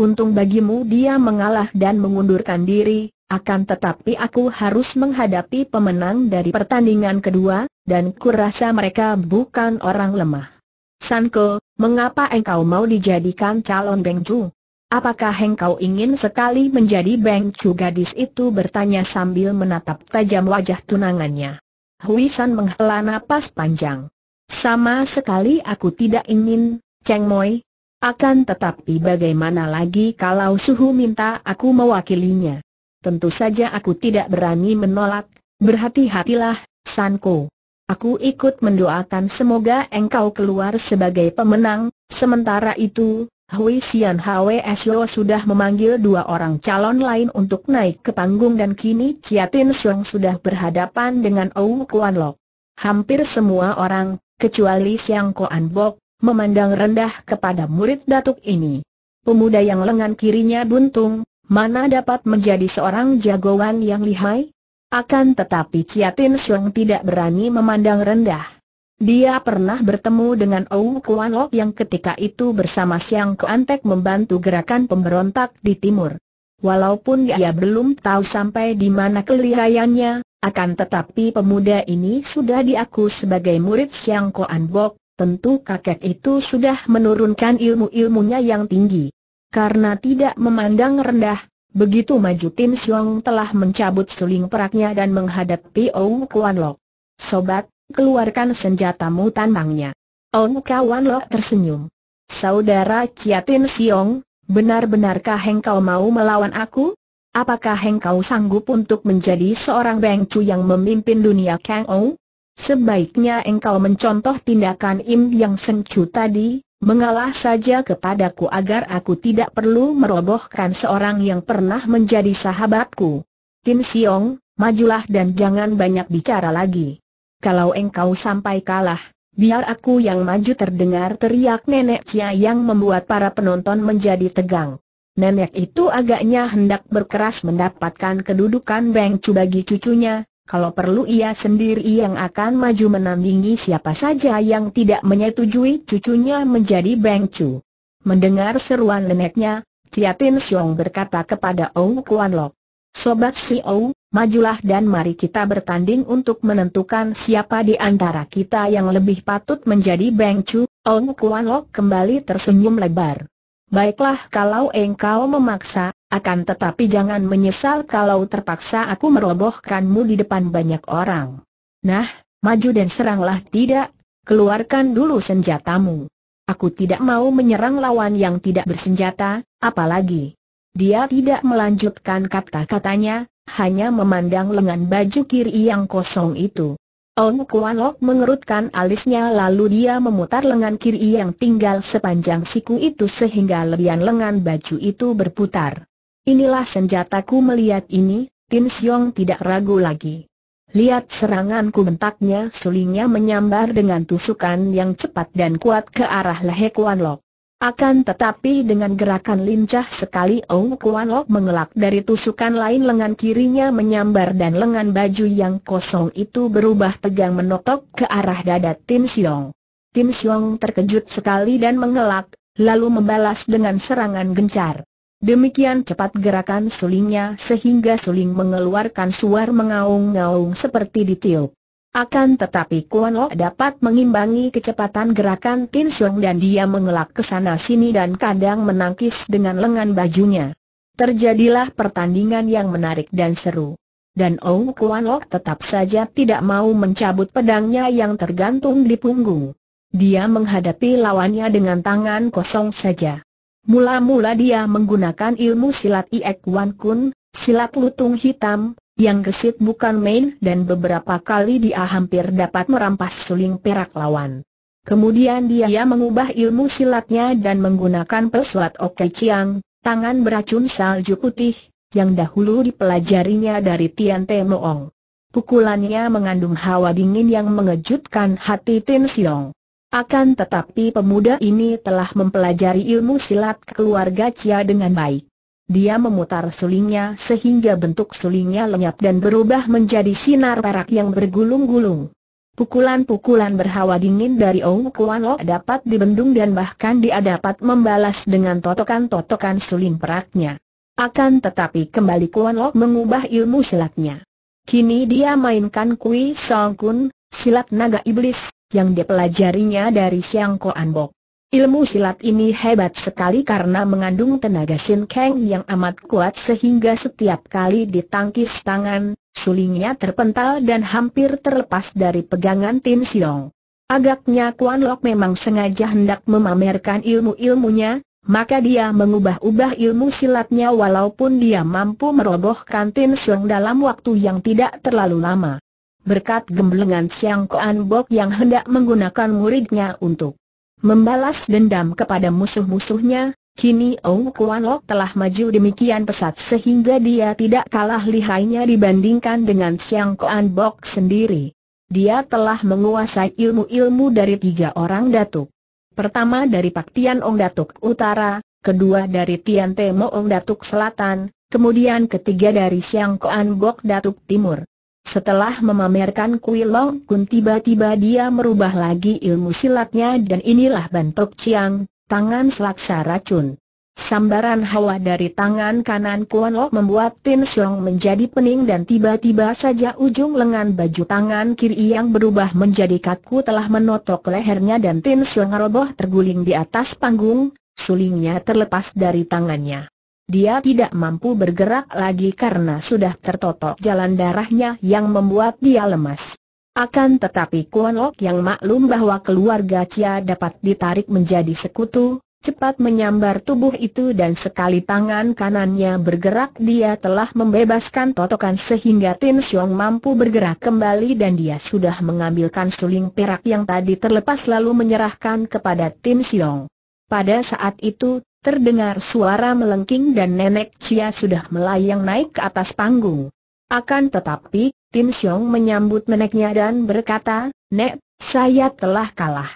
Untung bagimu dia mengalah dan mengundurkan diri, akan tetapi aku harus menghadapi pemenang dari pertandingan kedua, dan kurasa mereka bukan orang lemah. Sanko, mengapa engkau mau dijadikan calon Bengcu? Apakah engkau ingin sekali menjadi Beng Chu gadis itu bertanya sambil menatap tajam wajah tunangannya. Hui San menghela nafas panjang. Sama sekali aku tidak ingin, Cheng Moi. Akan tetapi bagaimana lagi kalau Suhu minta aku mewakilinya? Tentu saja aku tidak berani menolak, berhati-hatilah, San Ko. Aku ikut mendoakan semoga engkau keluar sebagai pemenang, sementara itu, Hui Xian Hwso sudah memanggil dua orang calon lain untuk naik ke panggung dan kini Chia Tin Sung sudah berhadapan dengan Ou Kuan Lok. Hampir semua orang, kecuali Siang An Bok, memandang rendah kepada murid datuk ini. Pemuda yang lengan kirinya buntung, mana dapat menjadi seorang jagoan yang lihai? Akan tetapi Chia Tin Sung tidak berani memandang rendah. Dia pernah bertemu dengan Ou Kuan Lok yang ketika itu bersama Siang Keantek membantu gerakan pemberontak di timur. Walaupun dia belum tahu sampai di mana kelihayannya, akan tetapi pemuda ini sudah diaku sebagai murid Siang Koan Bok, tentu kakek itu sudah menurunkan ilmu-ilmunya yang tinggi. Karena tidak memandang rendah, begitu maju Tim Siong telah mencabut suling peraknya dan menghadapi Ou Kuan Lok. Sobat, keluarkan senjatamu tantangnya. Ong oh, Kawan Lok tersenyum. Saudara Ciatin Siong, benar-benarkah engkau mau melawan aku? Apakah engkau sanggup untuk menjadi seorang bengcu yang memimpin dunia Kang Ou? Sebaiknya engkau mencontoh tindakan Im Yang Sencu tadi, mengalah saja kepadaku agar aku tidak perlu merobohkan seorang yang pernah menjadi sahabatku. Tim Siong, majulah dan jangan banyak bicara lagi kalau engkau sampai kalah, biar aku yang maju terdengar teriak nenek Cia yang membuat para penonton menjadi tegang. Nenek itu agaknya hendak berkeras mendapatkan kedudukan Beng Cu bagi cucunya, kalau perlu ia sendiri yang akan maju menandingi siapa saja yang tidak menyetujui cucunya menjadi Beng Cu. Mendengar seruan neneknya, Tia Tin Siong berkata kepada Ou Kuan Lok, Sobat si Ou, majulah dan mari kita bertanding untuk menentukan siapa di antara kita yang lebih patut menjadi Beng Chu, Ong Kuan Lok kembali tersenyum lebar. Baiklah kalau engkau memaksa, akan tetapi jangan menyesal kalau terpaksa aku merobohkanmu di depan banyak orang. Nah, maju dan seranglah tidak, keluarkan dulu senjatamu. Aku tidak mau menyerang lawan yang tidak bersenjata, apalagi. Dia tidak melanjutkan kata-katanya, hanya memandang lengan baju kiri yang kosong itu. Ong Kuan Lok mengerutkan alisnya lalu dia memutar lengan kiri yang tinggal sepanjang siku itu sehingga lebihan lengan baju itu berputar. Inilah senjataku melihat ini, Tin Siong tidak ragu lagi. Lihat seranganku mentaknya, sulingnya menyambar dengan tusukan yang cepat dan kuat ke arah lehe Kuan Lok. Akan tetapi dengan gerakan lincah sekali Ong Kuan Lok mengelak dari tusukan lain lengan kirinya menyambar dan lengan baju yang kosong itu berubah tegang menotok ke arah dada Tim Siong. Tim Siong terkejut sekali dan mengelak, lalu membalas dengan serangan gencar. Demikian cepat gerakan sulingnya sehingga suling mengeluarkan suar mengaung-ngaung seperti ditiup. Akan tetapi Kuan Lo dapat mengimbangi kecepatan gerakan Tin Sung dan dia mengelak ke sana sini dan kadang menangkis dengan lengan bajunya. Terjadilah pertandingan yang menarik dan seru. Dan Oh Kuan Lo tetap saja tidak mau mencabut pedangnya yang tergantung di punggung. Dia menghadapi lawannya dengan tangan kosong saja. Mula-mula dia menggunakan ilmu silat Iek Wan Kun, silat lutung hitam, yang gesit bukan main dan beberapa kali dia hampir dapat merampas suling perak lawan. Kemudian dia mengubah ilmu silatnya dan menggunakan pesulat Oke Chiang, tangan beracun salju putih, yang dahulu dipelajarinya dari Tian Te Moong. Pukulannya mengandung hawa dingin yang mengejutkan hati Tin Siong. Akan tetapi pemuda ini telah mempelajari ilmu silat keluarga Chia dengan baik. Dia memutar sulingnya sehingga bentuk sulingnya lenyap dan berubah menjadi sinar perak yang bergulung-gulung. Pukulan-pukulan berhawa dingin dari Ong Kuan Lo dapat dibendung dan bahkan dia dapat membalas dengan totokan-totokan suling peraknya. Akan tetapi kembali Kuan Lo mengubah ilmu silatnya. Kini dia mainkan Kui Song Kun, silat naga iblis, yang dipelajarinya dari Siang Koan Bok. Ilmu silat ini hebat sekali karena mengandung tenaga Sin Kang yang amat kuat sehingga setiap kali ditangkis tangan, sulingnya terpental dan hampir terlepas dari pegangan Tin Siong. Agaknya Kuan Lok memang sengaja hendak memamerkan ilmu-ilmunya, maka dia mengubah-ubah ilmu silatnya walaupun dia mampu merobohkan Tin Siong dalam waktu yang tidak terlalu lama. Berkat gemblengan Siang Kuan Bok yang hendak menggunakan muridnya untuk membalas dendam kepada musuh-musuhnya, kini Ong Kuan Lok telah maju demikian pesat sehingga dia tidak kalah lihainya dibandingkan dengan Siang Kuan Bok sendiri. Dia telah menguasai ilmu-ilmu dari tiga orang datuk. Pertama dari Pak Tian Ong Datuk Utara, kedua dari Tian Temo Mo Ong Datuk Selatan, kemudian ketiga dari Siang Kuan Bok Datuk Timur. Setelah memamerkan Kui Long Kun tiba-tiba dia merubah lagi ilmu silatnya dan inilah bentuk Chiang, tangan selaksa racun. Sambaran hawa dari tangan kanan Kuan Lok membuat Tin Siong menjadi pening dan tiba-tiba saja ujung lengan baju tangan kiri yang berubah menjadi kaku telah menotok lehernya dan Tin Siong roboh terguling di atas panggung, sulingnya terlepas dari tangannya. Dia tidak mampu bergerak lagi karena sudah tertotok jalan darahnya yang membuat dia lemas. Akan tetapi Kuan Lok yang maklum bahwa keluarga Cia dapat ditarik menjadi sekutu, cepat menyambar tubuh itu dan sekali tangan kanannya bergerak dia telah membebaskan totokan sehingga Tin Xiong mampu bergerak kembali dan dia sudah mengambilkan suling perak yang tadi terlepas lalu menyerahkan kepada Tin Xiong. Pada saat itu Terdengar suara melengking dan nenek Cia sudah melayang naik ke atas panggung. Akan tetapi, Tim Xiong menyambut neneknya dan berkata, Nek, saya telah kalah.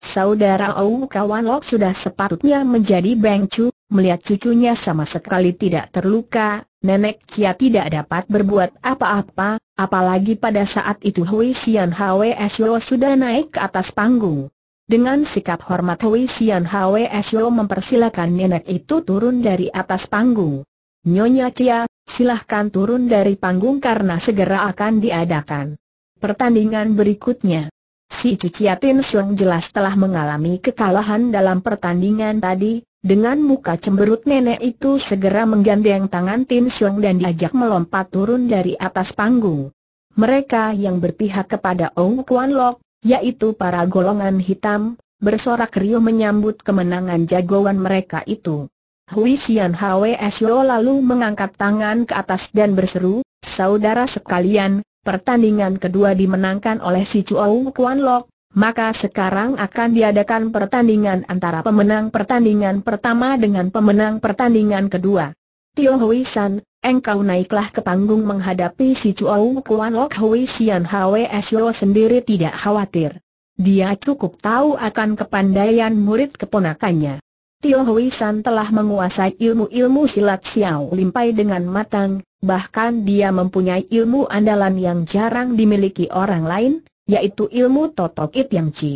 Saudara Ou Kawan Lok sudah sepatutnya menjadi bengcu, melihat cucunya sama sekali tidak terluka, nenek Cia tidak dapat berbuat apa-apa, apalagi pada saat itu Hui Sian Hwe Sio sudah naik ke atas panggung. Dengan sikap hormat Hui Sian Hwe Sio mempersilakan nenek itu turun dari atas panggung. Nyonya Cia, silahkan turun dari panggung karena segera akan diadakan pertandingan berikutnya. Si Cuciatin Siong jelas telah mengalami kekalahan dalam pertandingan tadi, dengan muka cemberut nenek itu segera menggandeng tangan Tin Siong dan diajak melompat turun dari atas panggung. Mereka yang berpihak kepada Ong Kuan Lok, yaitu para golongan hitam, bersorak riuh menyambut kemenangan jagoan mereka itu. Hui Xian Hwsyo lalu mengangkat tangan ke atas dan berseru, saudara sekalian, pertandingan kedua dimenangkan oleh si Chuo Kuan Lok, maka sekarang akan diadakan pertandingan antara pemenang pertandingan pertama dengan pemenang pertandingan kedua. Tio Hui San, engkau naiklah ke panggung menghadapi si Chuo Kuan Lok Hui Sian Hwe sendiri tidak khawatir. Dia cukup tahu akan kepandaian murid keponakannya. Tio Hui San telah menguasai ilmu-ilmu silat Xiao Limpai dengan matang, bahkan dia mempunyai ilmu andalan yang jarang dimiliki orang lain, yaitu ilmu Totokit Yang Chi.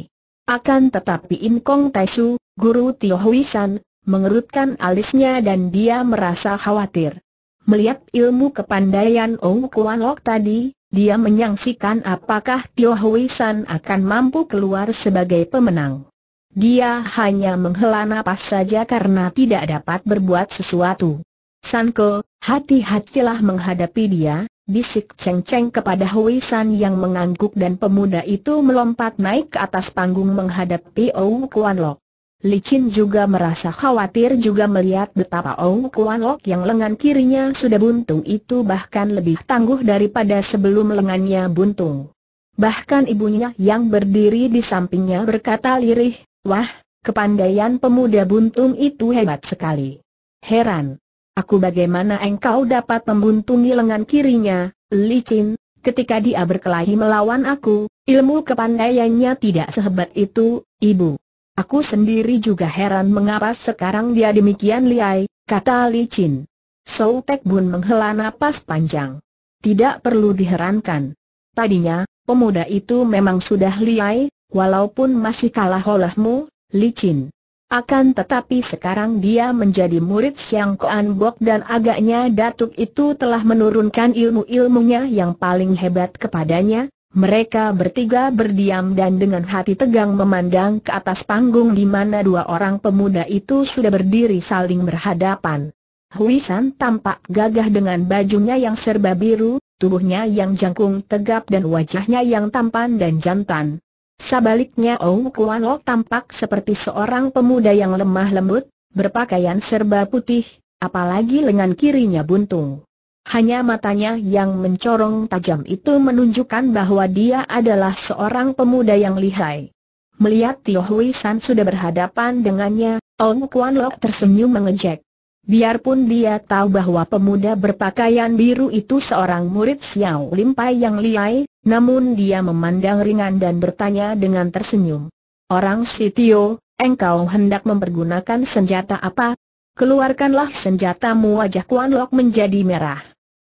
Akan tetapi In Kong Taisu, guru Tio Hui San, mengerutkan alisnya dan dia merasa khawatir. Melihat ilmu kepandaian Ong Kuan Lok tadi, dia menyangsikan apakah Tio Hui San akan mampu keluar sebagai pemenang. Dia hanya menghela napas saja karena tidak dapat berbuat sesuatu. Sanko, hati-hatilah menghadapi dia, bisik Cheng Cheng kepada Hui San yang mengangguk dan pemuda itu melompat naik ke atas panggung menghadapi Ong Kuan Lok. Licin juga merasa khawatir juga melihat betapa Ong Kuan Lok yang lengan kirinya sudah buntung itu bahkan lebih tangguh daripada sebelum lengannya buntung. Bahkan ibunya yang berdiri di sampingnya berkata lirih, Wah, kepandaian pemuda buntung itu hebat sekali. Heran. Aku bagaimana engkau dapat membuntungi lengan kirinya, Licin, ketika dia berkelahi melawan aku, ilmu kepandaiannya tidak sehebat itu, ibu. Aku sendiri juga heran mengapa sekarang dia demikian liai, kata Li Chin. Sou Tek Bun menghela napas panjang. Tidak perlu diherankan. Tadinya, pemuda itu memang sudah liai, walaupun masih kalah olehmu, Li Chin. Akan tetapi sekarang dia menjadi murid Siang Koan Bok dan agaknya datuk itu telah menurunkan ilmu-ilmunya yang paling hebat kepadanya, mereka bertiga berdiam dan dengan hati tegang memandang ke atas panggung di mana dua orang pemuda itu sudah berdiri saling berhadapan. Huisan tampak gagah dengan bajunya yang serba biru, tubuhnya yang jangkung tegap dan wajahnya yang tampan dan jantan. Sebaliknya Ou Kuan Lok tampak seperti seorang pemuda yang lemah lembut, berpakaian serba putih, apalagi lengan kirinya buntung. Hanya matanya yang mencorong tajam itu menunjukkan bahwa dia adalah seorang pemuda yang lihai. Melihat Tio Hui San sudah berhadapan dengannya, Ong Kuan Lok tersenyum mengejek. Biarpun dia tahu bahwa pemuda berpakaian biru itu seorang murid Xiao Lim Pai yang lihai, namun dia memandang ringan dan bertanya dengan tersenyum. Orang si Tio, engkau hendak mempergunakan senjata apa? Keluarkanlah senjatamu wajah Kuan Lok menjadi merah.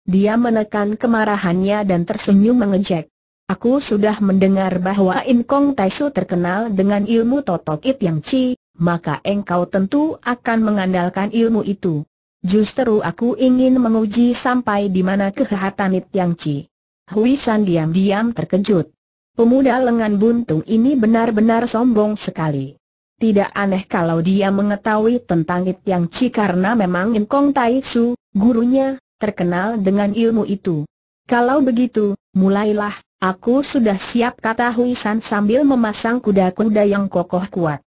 Dia menekan kemarahannya dan tersenyum mengejek. Aku sudah mendengar bahwa In Kong Taisu terkenal dengan ilmu totok it yang Chi, maka engkau tentu akan mengandalkan ilmu itu. Justru aku ingin menguji sampai di mana kehehatan it yang Chi. Hui San diam-diam terkejut. Pemuda lengan buntung ini benar-benar sombong sekali. Tidak aneh kalau dia mengetahui tentang it yang Chi karena memang In Kong Taisu, gurunya, terkenal dengan ilmu itu. Kalau begitu, mulailah, aku sudah siap kata Hui San sambil memasang kuda-kuda yang kokoh kuat.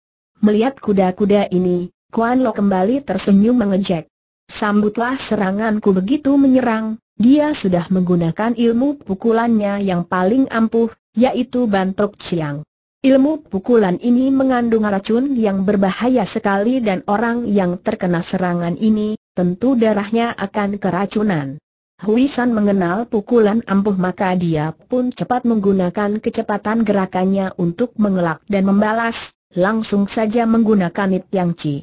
Melihat kuda-kuda ini, Kuan Lo kembali tersenyum mengejek. Sambutlah seranganku begitu menyerang, dia sudah menggunakan ilmu pukulannya yang paling ampuh, yaitu bantok ciang. Ilmu pukulan ini mengandung racun yang berbahaya sekali dan orang yang terkena serangan ini, tentu darahnya akan keracunan. Hui San mengenal pukulan ampuh maka dia pun cepat menggunakan kecepatan gerakannya untuk mengelak dan membalas, langsung saja menggunakan It Yang Chi.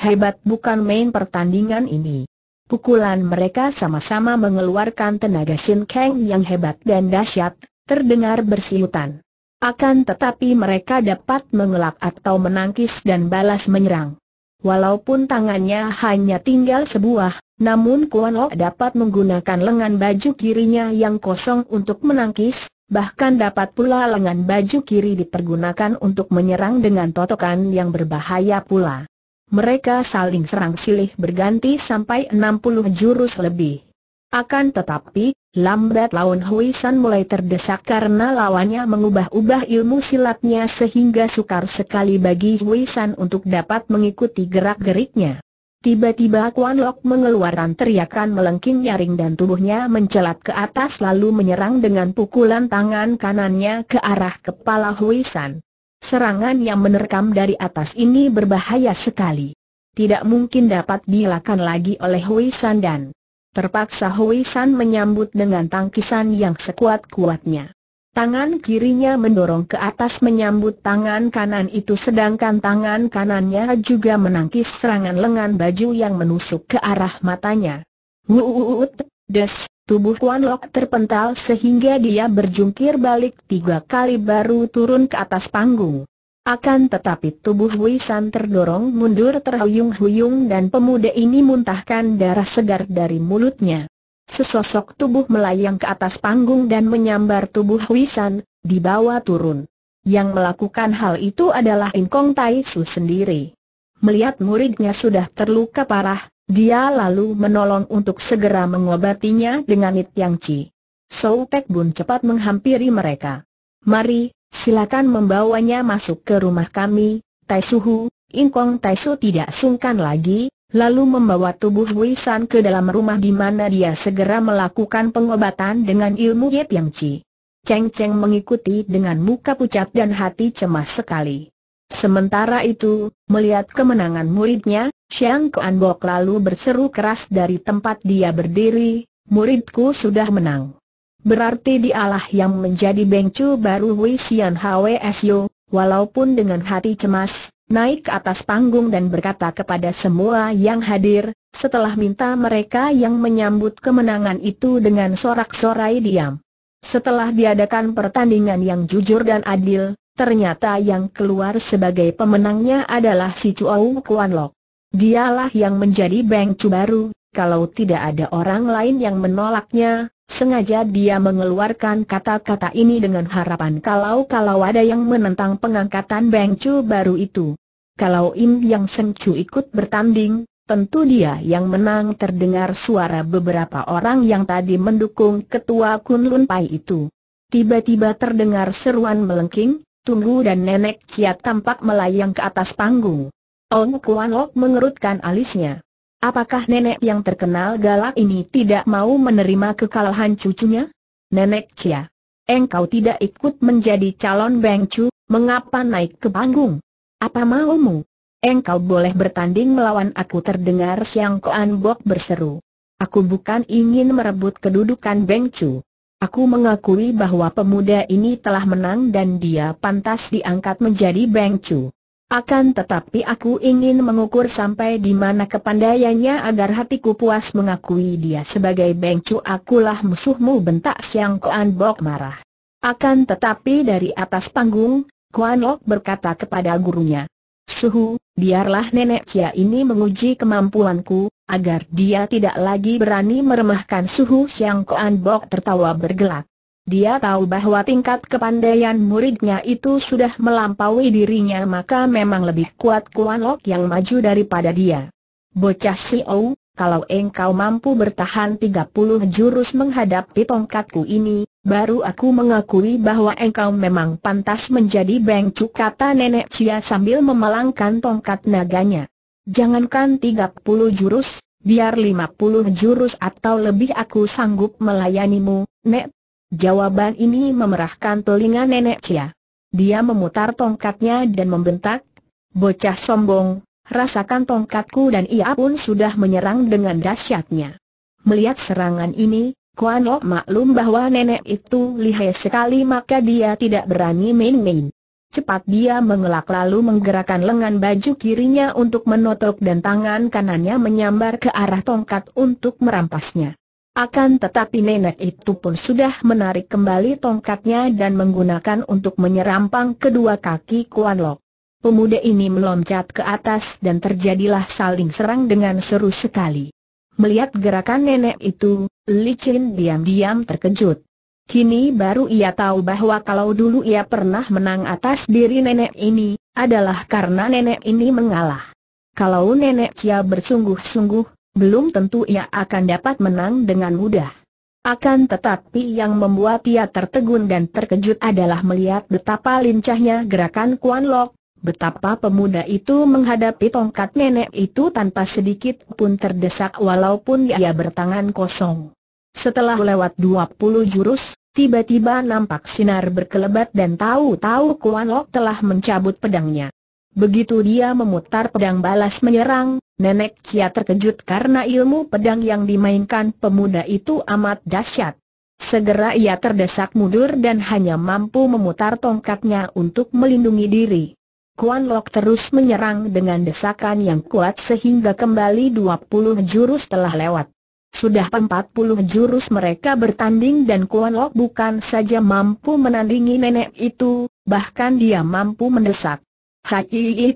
Hebat bukan main pertandingan ini. Pukulan mereka sama-sama mengeluarkan tenaga Shin Kang yang hebat dan dahsyat, terdengar bersiutan. Akan tetapi mereka dapat mengelak atau menangkis dan balas menyerang. Walaupun tangannya hanya tinggal sebuah, namun Kuan Lok dapat menggunakan lengan baju kirinya yang kosong untuk menangkis, bahkan dapat pula lengan baju kiri dipergunakan untuk menyerang dengan totokan yang berbahaya pula. Mereka saling serang silih berganti sampai 60 jurus lebih. Akan tetapi, lambat laun Hui San mulai terdesak karena lawannya mengubah-ubah ilmu silatnya sehingga sukar sekali bagi Hui San untuk dapat mengikuti gerak-geriknya. Tiba-tiba Kuan Lok mengeluarkan teriakan melengking nyaring dan tubuhnya mencelat ke atas lalu menyerang dengan pukulan tangan kanannya ke arah kepala Hui San. Serangan yang menerkam dari atas ini berbahaya sekali. Tidak mungkin dapat dilakukan lagi oleh Hui San dan Terpaksa Hui San menyambut dengan tangkisan yang sekuat-kuatnya. Tangan kirinya mendorong ke atas menyambut tangan kanan itu sedangkan tangan kanannya juga menangkis serangan lengan baju yang menusuk ke arah matanya. Wuuut, des, tubuh Kuan Lok terpental sehingga dia berjungkir balik tiga kali baru turun ke atas panggung. Akan tetapi tubuh Wisan terdorong mundur terhuyung-huyung dan pemuda ini muntahkan darah segar dari mulutnya. Sesosok tubuh melayang ke atas panggung dan menyambar tubuh Wisan, dibawa turun. Yang melakukan hal itu adalah Inkong Tai Su sendiri. Melihat muridnya sudah terluka parah, dia lalu menolong untuk segera mengobatinya dengan It Yang Chi. Sou Tek Bun cepat menghampiri mereka. Mari, silakan membawanya masuk ke rumah kami, Tai Suhu, Ingkong Tai Su tidak sungkan lagi, lalu membawa tubuh Wei San ke dalam rumah di mana dia segera melakukan pengobatan dengan ilmu Yip Yang Ci. Cheng Cheng mengikuti dengan muka pucat dan hati cemas sekali. Sementara itu, melihat kemenangan muridnya, Xiang Kuan Bok lalu berseru keras dari tempat dia berdiri, muridku sudah menang. Berarti dialah yang menjadi bengcu baru Wei Xian Hwsyo, walaupun dengan hati cemas, naik ke atas panggung dan berkata kepada semua yang hadir, setelah minta mereka yang menyambut kemenangan itu dengan sorak-sorai diam. Setelah diadakan pertandingan yang jujur dan adil, ternyata yang keluar sebagai pemenangnya adalah si Chuo Kuan Lok. Dialah yang menjadi bengcu baru, kalau tidak ada orang lain yang menolaknya, sengaja dia mengeluarkan kata-kata ini dengan harapan kalau-kalau ada yang menentang pengangkatan Beng Chu baru itu. Kalau Im Yang Seng Chu ikut bertanding, tentu dia yang menang terdengar suara beberapa orang yang tadi mendukung ketua Kunlun Pai itu. Tiba-tiba terdengar seruan melengking, tunggu dan nenek Ciat tampak melayang ke atas panggung. Ong Kuan Lok mengerutkan alisnya. Apakah nenek yang terkenal galak ini tidak mau menerima kekalahan cucunya? Nenek Cia, engkau tidak ikut menjadi calon bengcu, mengapa naik ke panggung? Apa maumu? Engkau boleh bertanding melawan aku terdengar Siang Koan Bok berseru. Aku bukan ingin merebut kedudukan bengcu. Aku mengakui bahwa pemuda ini telah menang dan dia pantas diangkat menjadi bengcu. Akan tetapi aku ingin mengukur sampai di mana kepandaiannya agar hatiku puas mengakui dia sebagai bengcu akulah musuhmu bentak Siang Kuan Bok marah. Akan tetapi dari atas panggung, Kuan Lok berkata kepada gurunya. Suhu, biarlah nenek Cia ini menguji kemampuanku, agar dia tidak lagi berani meremahkan Suhu Siang Kuan Bok tertawa bergelak. Dia tahu bahwa tingkat kepandaian muridnya itu sudah melampaui dirinya maka memang lebih kuat Kuan Lok yang maju daripada dia. Bocah si Ou, kalau engkau mampu bertahan 30 jurus menghadapi tongkatku ini, baru aku mengakui bahwa engkau memang pantas menjadi bengcu kata nenek Cia sambil memelangkan tongkat naganya. Jangankan 30 jurus, biar 50 jurus atau lebih aku sanggup melayanimu, Nek, Jawaban ini memerahkan telinga nenek Cia. Dia memutar tongkatnya dan membentak, Bocah sombong, rasakan tongkatku dan ia pun sudah menyerang dengan dahsyatnya. Melihat serangan ini, Kuan Lok maklum bahwa nenek itu lihai sekali maka dia tidak berani main-main. Cepat dia mengelak lalu menggerakkan lengan baju kirinya untuk menotok dan tangan kanannya menyambar ke arah tongkat untuk merampasnya. Akan tetapi nenek itu pun sudah menarik kembali tongkatnya dan menggunakan untuk menyerampang kedua kaki Kuan Lok. Pemuda ini meloncat ke atas dan terjadilah saling serang dengan seru sekali. Melihat gerakan nenek itu, Li Chin diam-diam terkejut. Kini baru ia tahu bahwa kalau dulu ia pernah menang atas diri nenek ini, adalah karena nenek ini mengalah. Kalau nenek ia bersungguh-sungguh, belum tentu ia akan dapat menang dengan mudah. Akan tetapi yang membuat ia tertegun dan terkejut adalah melihat betapa lincahnya gerakan Kuan Lok, betapa pemuda itu menghadapi tongkat nenek itu tanpa sedikit pun terdesak walaupun ia bertangan kosong. Setelah lewat 20 jurus, tiba-tiba nampak sinar berkelebat dan tahu-tahu Kuan Lok telah mencabut pedangnya. Begitu dia memutar pedang balas menyerang, Nenek Kia terkejut karena ilmu pedang yang dimainkan pemuda itu amat dahsyat. Segera ia terdesak mundur dan hanya mampu memutar tongkatnya untuk melindungi diri. Kuan Lok terus menyerang dengan desakan yang kuat sehingga kembali 20 jurus telah lewat. Sudah 40 jurus mereka bertanding dan Kuan Lok bukan saja mampu menandingi nenek itu, bahkan dia mampu mendesak. Hai,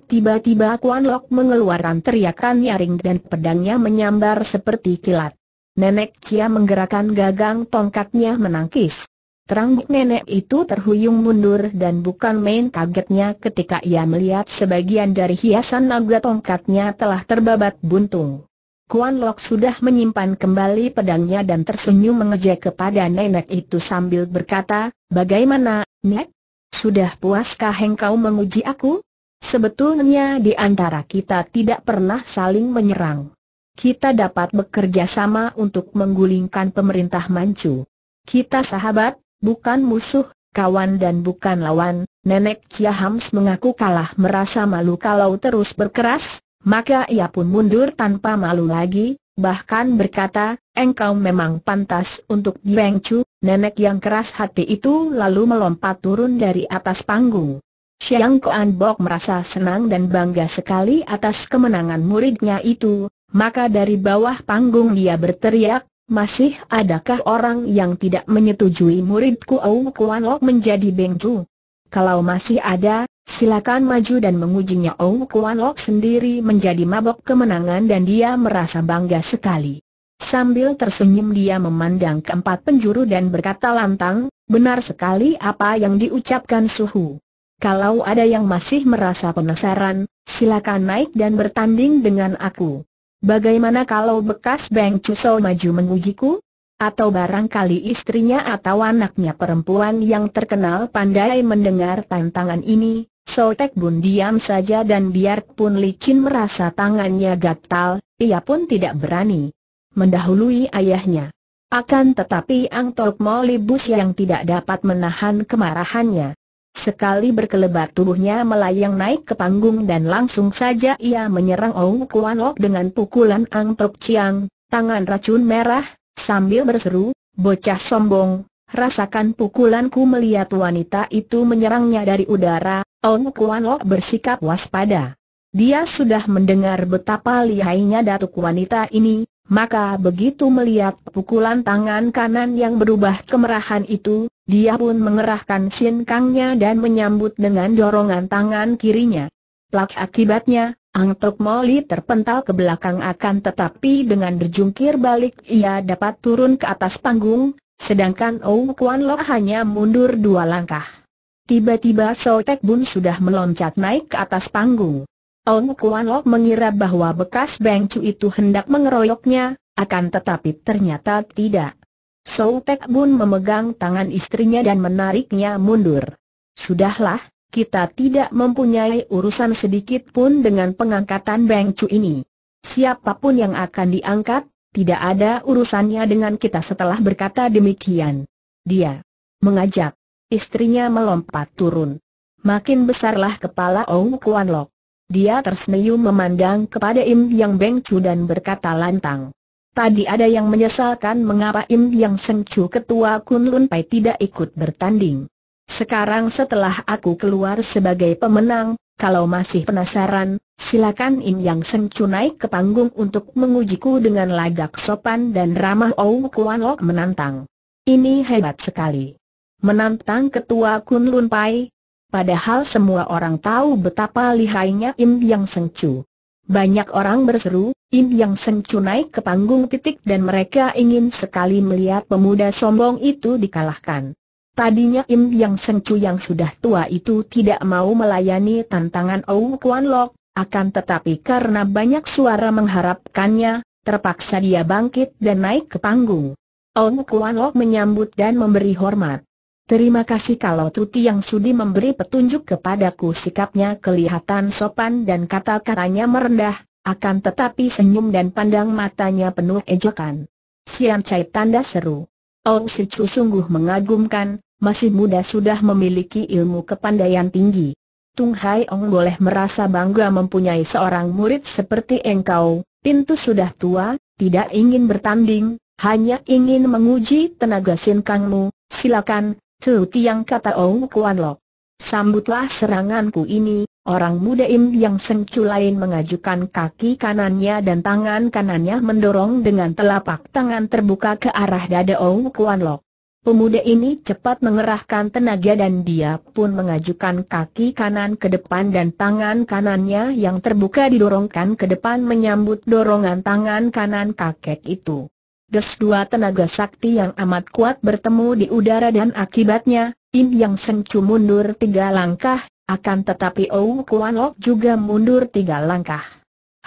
tiba-tiba Kuan Lok mengeluarkan teriakan nyaring dan pedangnya menyambar seperti kilat. Nenek Cia menggerakkan gagang tongkatnya menangkis. Teranggut nenek itu terhuyung mundur dan bukan main kagetnya ketika ia melihat sebagian dari hiasan naga tongkatnya telah terbabat buntung. Kuan Lok sudah menyimpan kembali pedangnya dan tersenyum mengejek kepada nenek itu sambil berkata, Bagaimana, Nek? Sudah puaskah engkau menguji aku? Sebetulnya di antara kita tidak pernah saling menyerang. Kita dapat bekerja sama untuk menggulingkan pemerintah Manchu. Kita sahabat, bukan musuh, kawan dan bukan lawan. Nenek Chia Hams mengaku kalah merasa malu kalau terus berkeras, maka ia pun mundur tanpa malu lagi, bahkan berkata, engkau memang pantas untuk Yueng Chu, nenek yang keras hati itu lalu melompat turun dari atas panggung. Xiang Kuan Bok merasa senang dan bangga sekali atas kemenangan muridnya itu, maka dari bawah panggung dia berteriak, masih adakah orang yang tidak menyetujui muridku Au Kuan Lok menjadi Bengju? Kalau masih ada, silakan maju dan mengujinya Au Kuan Lok sendiri menjadi mabok kemenangan dan dia merasa bangga sekali. Sambil tersenyum dia memandang keempat penjuru dan berkata lantang, benar sekali apa yang diucapkan Suhu. Kalau ada yang masih merasa penasaran, silakan naik dan bertanding dengan aku. Bagaimana kalau bekas Beng cusau maju mengujiku? Atau barangkali istrinya atau anaknya perempuan yang terkenal pandai mendengar tantangan ini? Sotek Bun diam saja dan biarpun licin merasa tangannya gatal, ia pun tidak berani mendahului ayahnya. Akan tetapi Ang Tok Libus yang tidak dapat menahan kemarahannya. Sekali berkelebat tubuhnya melayang naik ke panggung dan langsung saja ia menyerang Ou Kuan Lok dengan pukulan Ang Tok Chiang, tangan racun merah, sambil berseru, bocah sombong, rasakan pukulanku melihat wanita itu menyerangnya dari udara, Ou Kuan Lok bersikap waspada. Dia sudah mendengar betapa lihainya datuk wanita ini, maka begitu melihat pukulan tangan kanan yang berubah kemerahan itu, dia pun mengerahkan sin Kangnya dan menyambut dengan dorongan tangan kirinya. Plak akibatnya, Ang Tok Moli terpental ke belakang akan tetapi dengan berjungkir balik ia dapat turun ke atas panggung, sedangkan Ou Kuan Lok hanya mundur dua langkah. Tiba-tiba Soe Tek Bun sudah meloncat naik ke atas panggung. Ong Kuan Lok mengira bahwa bekas Beng Cu itu hendak mengeroyoknya, akan tetapi ternyata tidak. Sou Tek Bun memegang tangan istrinya dan menariknya mundur. Sudahlah, kita tidak mempunyai urusan sedikit pun dengan pengangkatan Beng Chu ini. Siapapun yang akan diangkat, tidak ada urusannya dengan kita setelah berkata demikian. Dia mengajak. Istrinya melompat turun. Makin besarlah kepala Ong Kuan Lok. Dia tersenyum memandang kepada Im Yang Beng Chu dan berkata lantang. Tadi ada yang menyesalkan mengapa Im Yang Sengcu ketua Kunlun Pai tidak ikut bertanding. Sekarang setelah aku keluar sebagai pemenang, kalau masih penasaran, silakan Im Yang Sengcu naik ke panggung untuk mengujiku dengan lagak sopan dan ramah Ou Kuan Lok menantang. Ini hebat sekali. Menantang ketua Kunlun Pai, Padahal semua orang tahu betapa lihainya Im Yang Sengcu. Banyak orang berseru, Im Yang Chu naik ke panggung titik dan mereka ingin sekali melihat pemuda sombong itu dikalahkan. Tadinya Im Yang Sencu yang sudah tua itu tidak mau melayani tantangan Ou Kuan Lok, akan tetapi karena banyak suara mengharapkannya, terpaksa dia bangkit dan naik ke panggung. Ou Kuan Lok menyambut dan memberi hormat. Terima kasih kalau Tuti yang sudi memberi petunjuk kepadaku sikapnya kelihatan sopan dan kata-katanya merendah, akan tetapi senyum dan pandang matanya penuh ejekan. Sian Chai tanda seru. Oh Si Chu sungguh mengagumkan, masih muda sudah memiliki ilmu kepandaian tinggi. Tung Hai Ong boleh merasa bangga mempunyai seorang murid seperti engkau, pintu sudah tua, tidak ingin bertanding, hanya ingin menguji tenaga sinkangmu, silakan, Tu Tiang kata Ou Kuan Lok. Sambutlah seranganku ini, orang muda Im yang sengcu lain mengajukan kaki kanannya dan tangan kanannya mendorong dengan telapak tangan terbuka ke arah dada Ou Kuan Lok. Pemuda ini cepat mengerahkan tenaga dan dia pun mengajukan kaki kanan ke depan dan tangan kanannya yang terbuka didorongkan ke depan menyambut dorongan tangan kanan kakek itu. Des dua tenaga sakti yang amat kuat bertemu di udara dan akibatnya, In Yang Sencu mundur tiga langkah, akan tetapi Ou Kuan Lok juga mundur tiga langkah.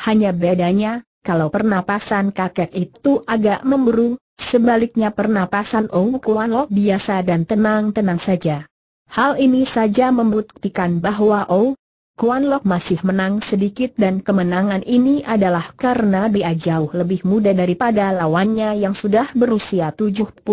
Hanya bedanya, kalau pernapasan kakek itu agak memburu, sebaliknya pernapasan Ou Kuan Lok biasa dan tenang-tenang saja. Hal ini saja membuktikan bahwa Ou Kuan Lok masih menang sedikit dan kemenangan ini adalah karena dia jauh lebih muda daripada lawannya yang sudah berusia 73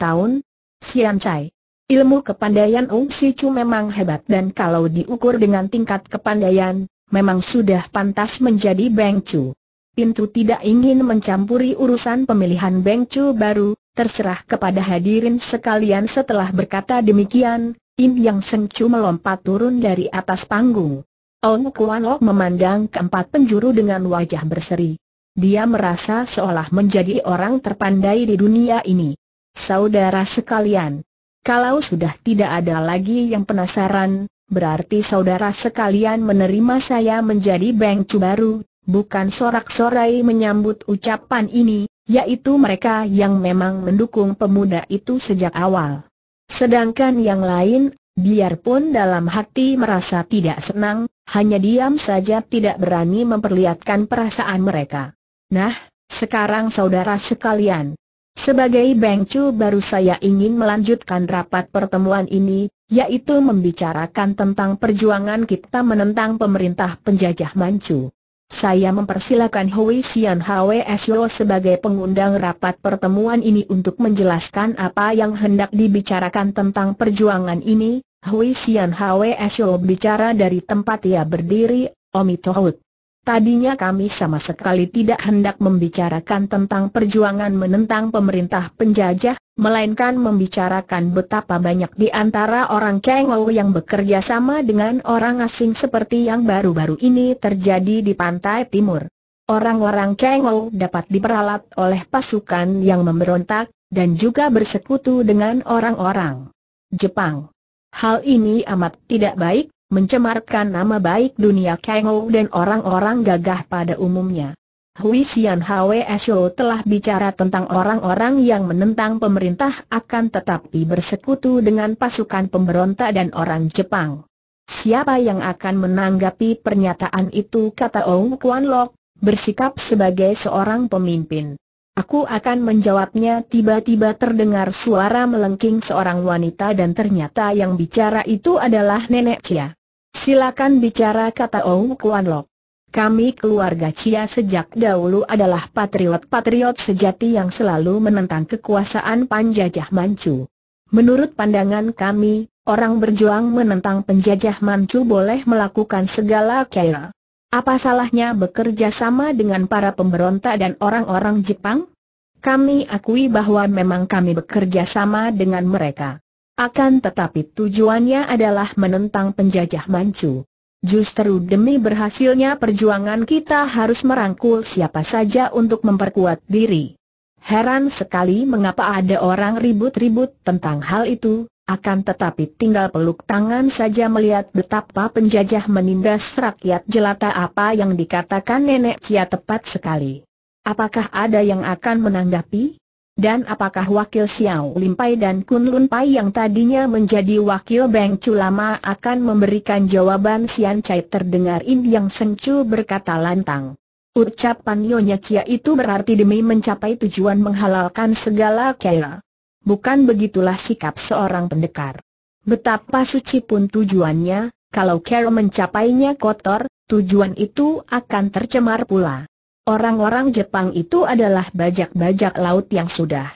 tahun, Sian Chai. Ilmu kepandaian Ung Si Chu memang hebat dan kalau diukur dengan tingkat kepandaian, memang sudah pantas menjadi Beng Chu. Pintu tidak ingin mencampuri urusan pemilihan Beng Chu baru, terserah kepada hadirin sekalian setelah berkata demikian, Im Yang Chu melompat turun dari atas panggung. Ong Kuan Lok memandang keempat penjuru dengan wajah berseri. Dia merasa seolah menjadi orang terpandai di dunia ini. Saudara sekalian, kalau sudah tidak ada lagi yang penasaran, berarti saudara sekalian menerima saya menjadi Chu baru, bukan sorak-sorai menyambut ucapan ini, yaitu mereka yang memang mendukung pemuda itu sejak awal. Sedangkan yang lain, biarpun dalam hati merasa tidak senang, hanya diam saja tidak berani memperlihatkan perasaan mereka. Nah, sekarang saudara sekalian. Sebagai bengcu baru saya ingin melanjutkan rapat pertemuan ini, yaitu membicarakan tentang perjuangan kita menentang pemerintah penjajah Manchu. Saya mempersilakan Hui Xian Hwe Sio sebagai pengundang rapat pertemuan ini untuk menjelaskan apa yang hendak dibicarakan tentang perjuangan ini. Hui Xian Hwe Sio bicara dari tempat ia berdiri, Omi Tohut. Tadinya kami sama sekali tidak hendak membicarakan tentang perjuangan menentang pemerintah penjajah, melainkan membicarakan betapa banyak di antara orang Kengou yang bekerja sama dengan orang asing seperti yang baru-baru ini terjadi di pantai timur. Orang-orang Kengou dapat diperalat oleh pasukan yang memberontak, dan juga bersekutu dengan orang-orang Jepang. Hal ini amat tidak baik, mencemarkan nama baik dunia Kengou dan orang-orang gagah pada umumnya. Hui Xian Hwe telah bicara tentang orang-orang yang menentang pemerintah akan tetapi bersekutu dengan pasukan pemberontak dan orang Jepang. Siapa yang akan menanggapi pernyataan itu kata Ong Kuan Lok, bersikap sebagai seorang pemimpin. Aku akan menjawabnya tiba-tiba terdengar suara melengking seorang wanita dan ternyata yang bicara itu adalah Nenek Cia. Silakan bicara kata Ong Kuan Lok. Kami keluarga Cia sejak dahulu adalah patriot-patriot sejati yang selalu menentang kekuasaan penjajah Manchu. Menurut pandangan kami, orang berjuang menentang penjajah Manchu boleh melakukan segala cara. Apa salahnya bekerja sama dengan para pemberontak dan orang-orang Jepang? Kami akui bahwa memang kami bekerja sama dengan mereka. Akan tetapi tujuannya adalah menentang penjajah Manchu. Justru demi berhasilnya perjuangan kita harus merangkul siapa saja untuk memperkuat diri. Heran sekali mengapa ada orang ribut-ribut tentang hal itu, akan tetapi tinggal peluk tangan saja melihat betapa penjajah menindas rakyat jelata apa yang dikatakan nenek Cia tepat sekali. Apakah ada yang akan menanggapi? Dan apakah wakil Xiao Limpai dan Kun Lunpai yang tadinya menjadi wakil Beng Culama akan memberikan jawaban Sian Chai terdengar In Yang Seng berkata lantang. Ucapan Nyonya Chia itu berarti demi mencapai tujuan menghalalkan segala kaya. Bukan begitulah sikap seorang pendekar. Betapa suci pun tujuannya, kalau kaya mencapainya kotor, tujuan itu akan tercemar pula. Orang-orang Jepang itu adalah bajak-bajak laut yang sudah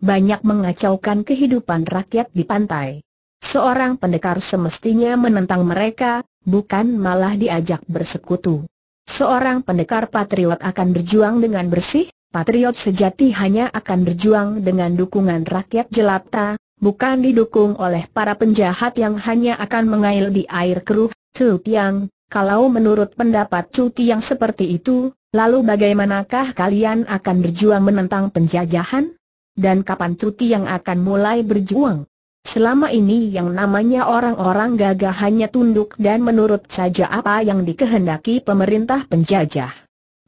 banyak mengacaukan kehidupan rakyat di pantai. Seorang pendekar semestinya menentang mereka, bukan malah diajak bersekutu. Seorang pendekar patriot akan berjuang dengan bersih, patriot sejati hanya akan berjuang dengan dukungan rakyat jelata, bukan didukung oleh para penjahat yang hanya akan mengail di air keruh. Chu kalau menurut pendapat Chu Tiang seperti itu, Lalu bagaimanakah kalian akan berjuang menentang penjajahan? Dan kapan cuti yang akan mulai berjuang? Selama ini yang namanya orang-orang gagah hanya tunduk dan menurut saja apa yang dikehendaki pemerintah penjajah.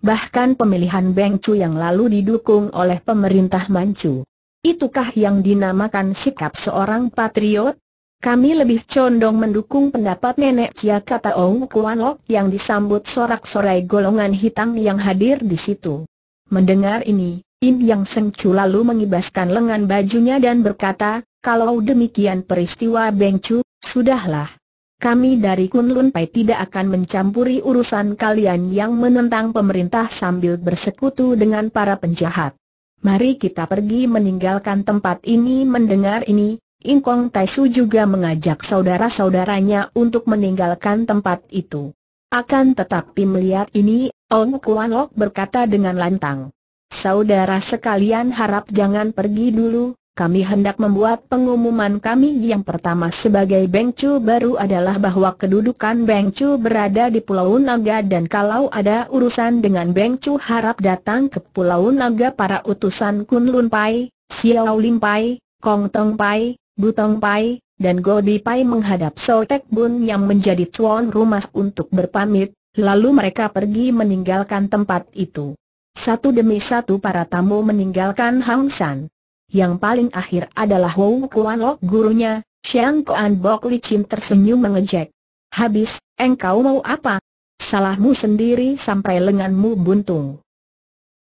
Bahkan pemilihan Bengcu yang lalu didukung oleh pemerintah Manchu. Itukah yang dinamakan sikap seorang patriot? Kami lebih condong mendukung pendapat Nenek Cia kata Ong Kuan Lok yang disambut sorak-sorai golongan hitam yang hadir di situ. Mendengar ini, Im Yang Chu lalu mengibaskan lengan bajunya dan berkata, kalau demikian peristiwa Beng Chu, sudahlah. Kami dari Kunlun Pai tidak akan mencampuri urusan kalian yang menentang pemerintah sambil bersekutu dengan para penjahat. Mari kita pergi meninggalkan tempat ini mendengar ini, Inkong Taisu juga mengajak saudara-saudaranya untuk meninggalkan tempat itu. Akan tetapi melihat ini, Ong Kuan Lok berkata dengan lantang. Saudara sekalian harap jangan pergi dulu, kami hendak membuat pengumuman kami yang pertama sebagai Beng Chu baru adalah bahwa kedudukan Beng Chu berada di Pulau Naga dan kalau ada urusan dengan Beng Chu harap datang ke Pulau Naga para utusan Kun Lun Pai, Xiao Lim Pai, Kong Tong Pai, Butong Pai, dan Godi Pai menghadap Sotek Bun yang menjadi tuan rumah untuk berpamit, lalu mereka pergi meninggalkan tempat itu. Satu demi satu para tamu meninggalkan Hang San. Yang paling akhir adalah Wu Kuan Lok gurunya, Xiang Kuan Bok Li Licin tersenyum mengejek. Habis, engkau mau apa? Salahmu sendiri sampai lenganmu buntung.